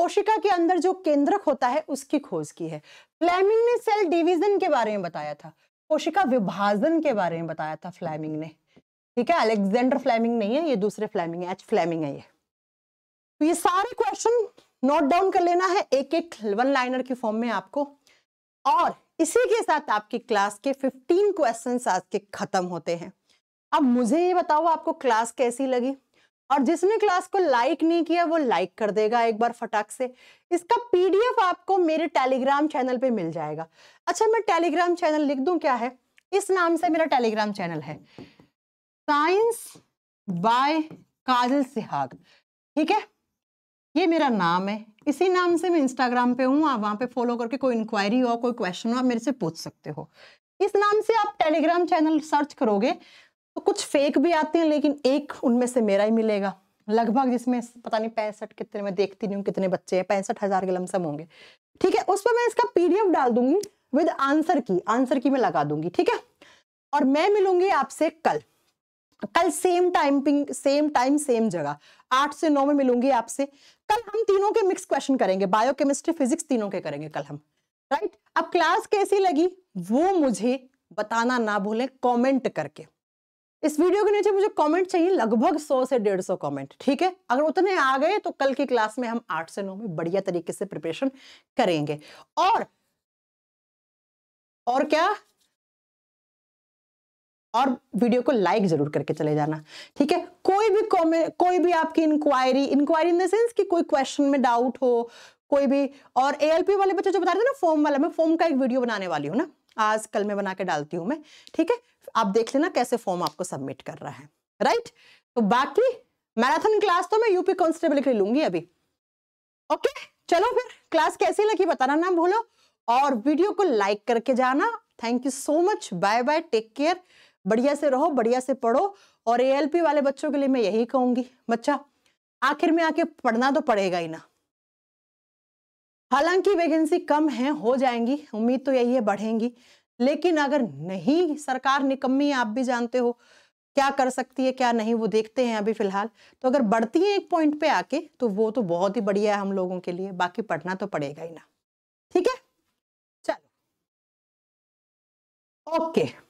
कोशिका के अंदर जो केंद्रक होता है उसकी खोज की है फ्लैमिंग ने सेल डिवीजन के बारे में बताया था कोशिका विभाजन के बारे में बताया था फ्लैमिंग ने ठीक है अलेक्जेंडर फ्लैमिंग नहीं है ये दूसरे फ्लैमिंग एच फ्लैमिंग है ये तो ये सारे क्वेश्चन नोट डाउन कर लेना है एक एक वन लाइनर के फॉर्म में आपको और इसी के साथ आपकी क्लास के 15 क्वेश्चन आज के खत्म होते हैं अब मुझे ये बताओ आपको क्लास कैसी लगी और जिसने क्लास को लाइक नहीं किया वो लाइक कर देगा एक बार फटाक से इसका पीडीएफ आपको मेरे टेलीग्राम चैनल पे मिल जाएगा अच्छा मैं टेलीग्राम चैनल लिख दूं क्या है इस नाम से मेरा टेलीग्राम चैनल है साइंस बाय काजल सिहाग ठीक है ये मेरा नाम है इसी नाम से मैं इंस्टाग्राम पे हूँ आप वहाँ पे फॉलो करके कोई इंक्वायरी हो कोई क्वेश्चन हो आप मेरे से पूछ सकते हो इस नाम से आप टेलीग्राम चैनल सर्च करोगे तो कुछ फेक भी आते हैं लेकिन एक उनमें से मेरा ही मिलेगा लगभग जिसमें पता नहीं पैंसठ कितने मैं देखती नहीं हूँ कितने बच्चे हैं पैंसठ हज़ार के लमसम होंगे ठीक है उस पर मैं इसका पीडीएफ डाल दूंगी विद आंसर की आंसर की मैं लगा दूंगी ठीक है और मैं मिलूंगी आपसे कल कल same time same time same जगह आठ से नौ में मिलूंगी आपसे कल हम तीनों के मिक्स क्वेश्चन करेंगे बायोकेमिस्ट्री फिजिक्स तीनों के करेंगे कल हम राइट right? अब क्लास कैसी लगी वो मुझे बताना ना भूलें कमेंट करके इस वीडियो के नीचे मुझे कमेंट चाहिए लगभग 100 से 150 कमेंट ठीक है अगर उतने आ गए तो कल की क्लास में हम 8 से 9 में बढ़िया तरीके से प्रिपरेशन करेंगे और और क्या और वीडियो को लाइक जरूर करके चले जाना ठीक है कोई भी कॉमेंट कोई भी आपकी inquiry inquiry in the sense कि कोई क्वेश्चन में डाउट हो कोई भी और एएलपी वाले बच्चे जो बता रहे थे ना फॉर्म वाला मैं फॉर्म का एक वीडियो बनाने वाली हूँ ना आज कल मैं बना के डालती हूँ मैं ठीक है आप देख लेना कैसे फॉर्म आपको सबमिट कर रहा है राइट तो बाकी मैराथन क्लास तो मैं यूपी कॉन्स्टेबल के लूंगी अभी ओके चलो फिर क्लास कैसी लगी बताना ना भूलो और वीडियो को लाइक करके जाना thank you so much bye bye take care बढ़िया से रहो बढ़िया से पढ़ो और ए वाले बच्चों के लिए मैं यही कहूंगी बच्चा आखिर में आके पढ़ना तो पड़ेगा ही ना हालांकि वैकेंसी कम है हो जाएंगी उम्मीद तो यही है बढ़ेंगी लेकिन अगर नहीं सरकार निकम्मी आप भी जानते हो क्या कर सकती है क्या नहीं वो देखते हैं अभी फिलहाल तो अगर बढ़ती है एक पॉइंट पे आके तो वो तो बहुत ही बढ़िया है हम लोगों के लिए बाकी पढ़ना तो पड़ेगा ही ना ठीक है चलो ओके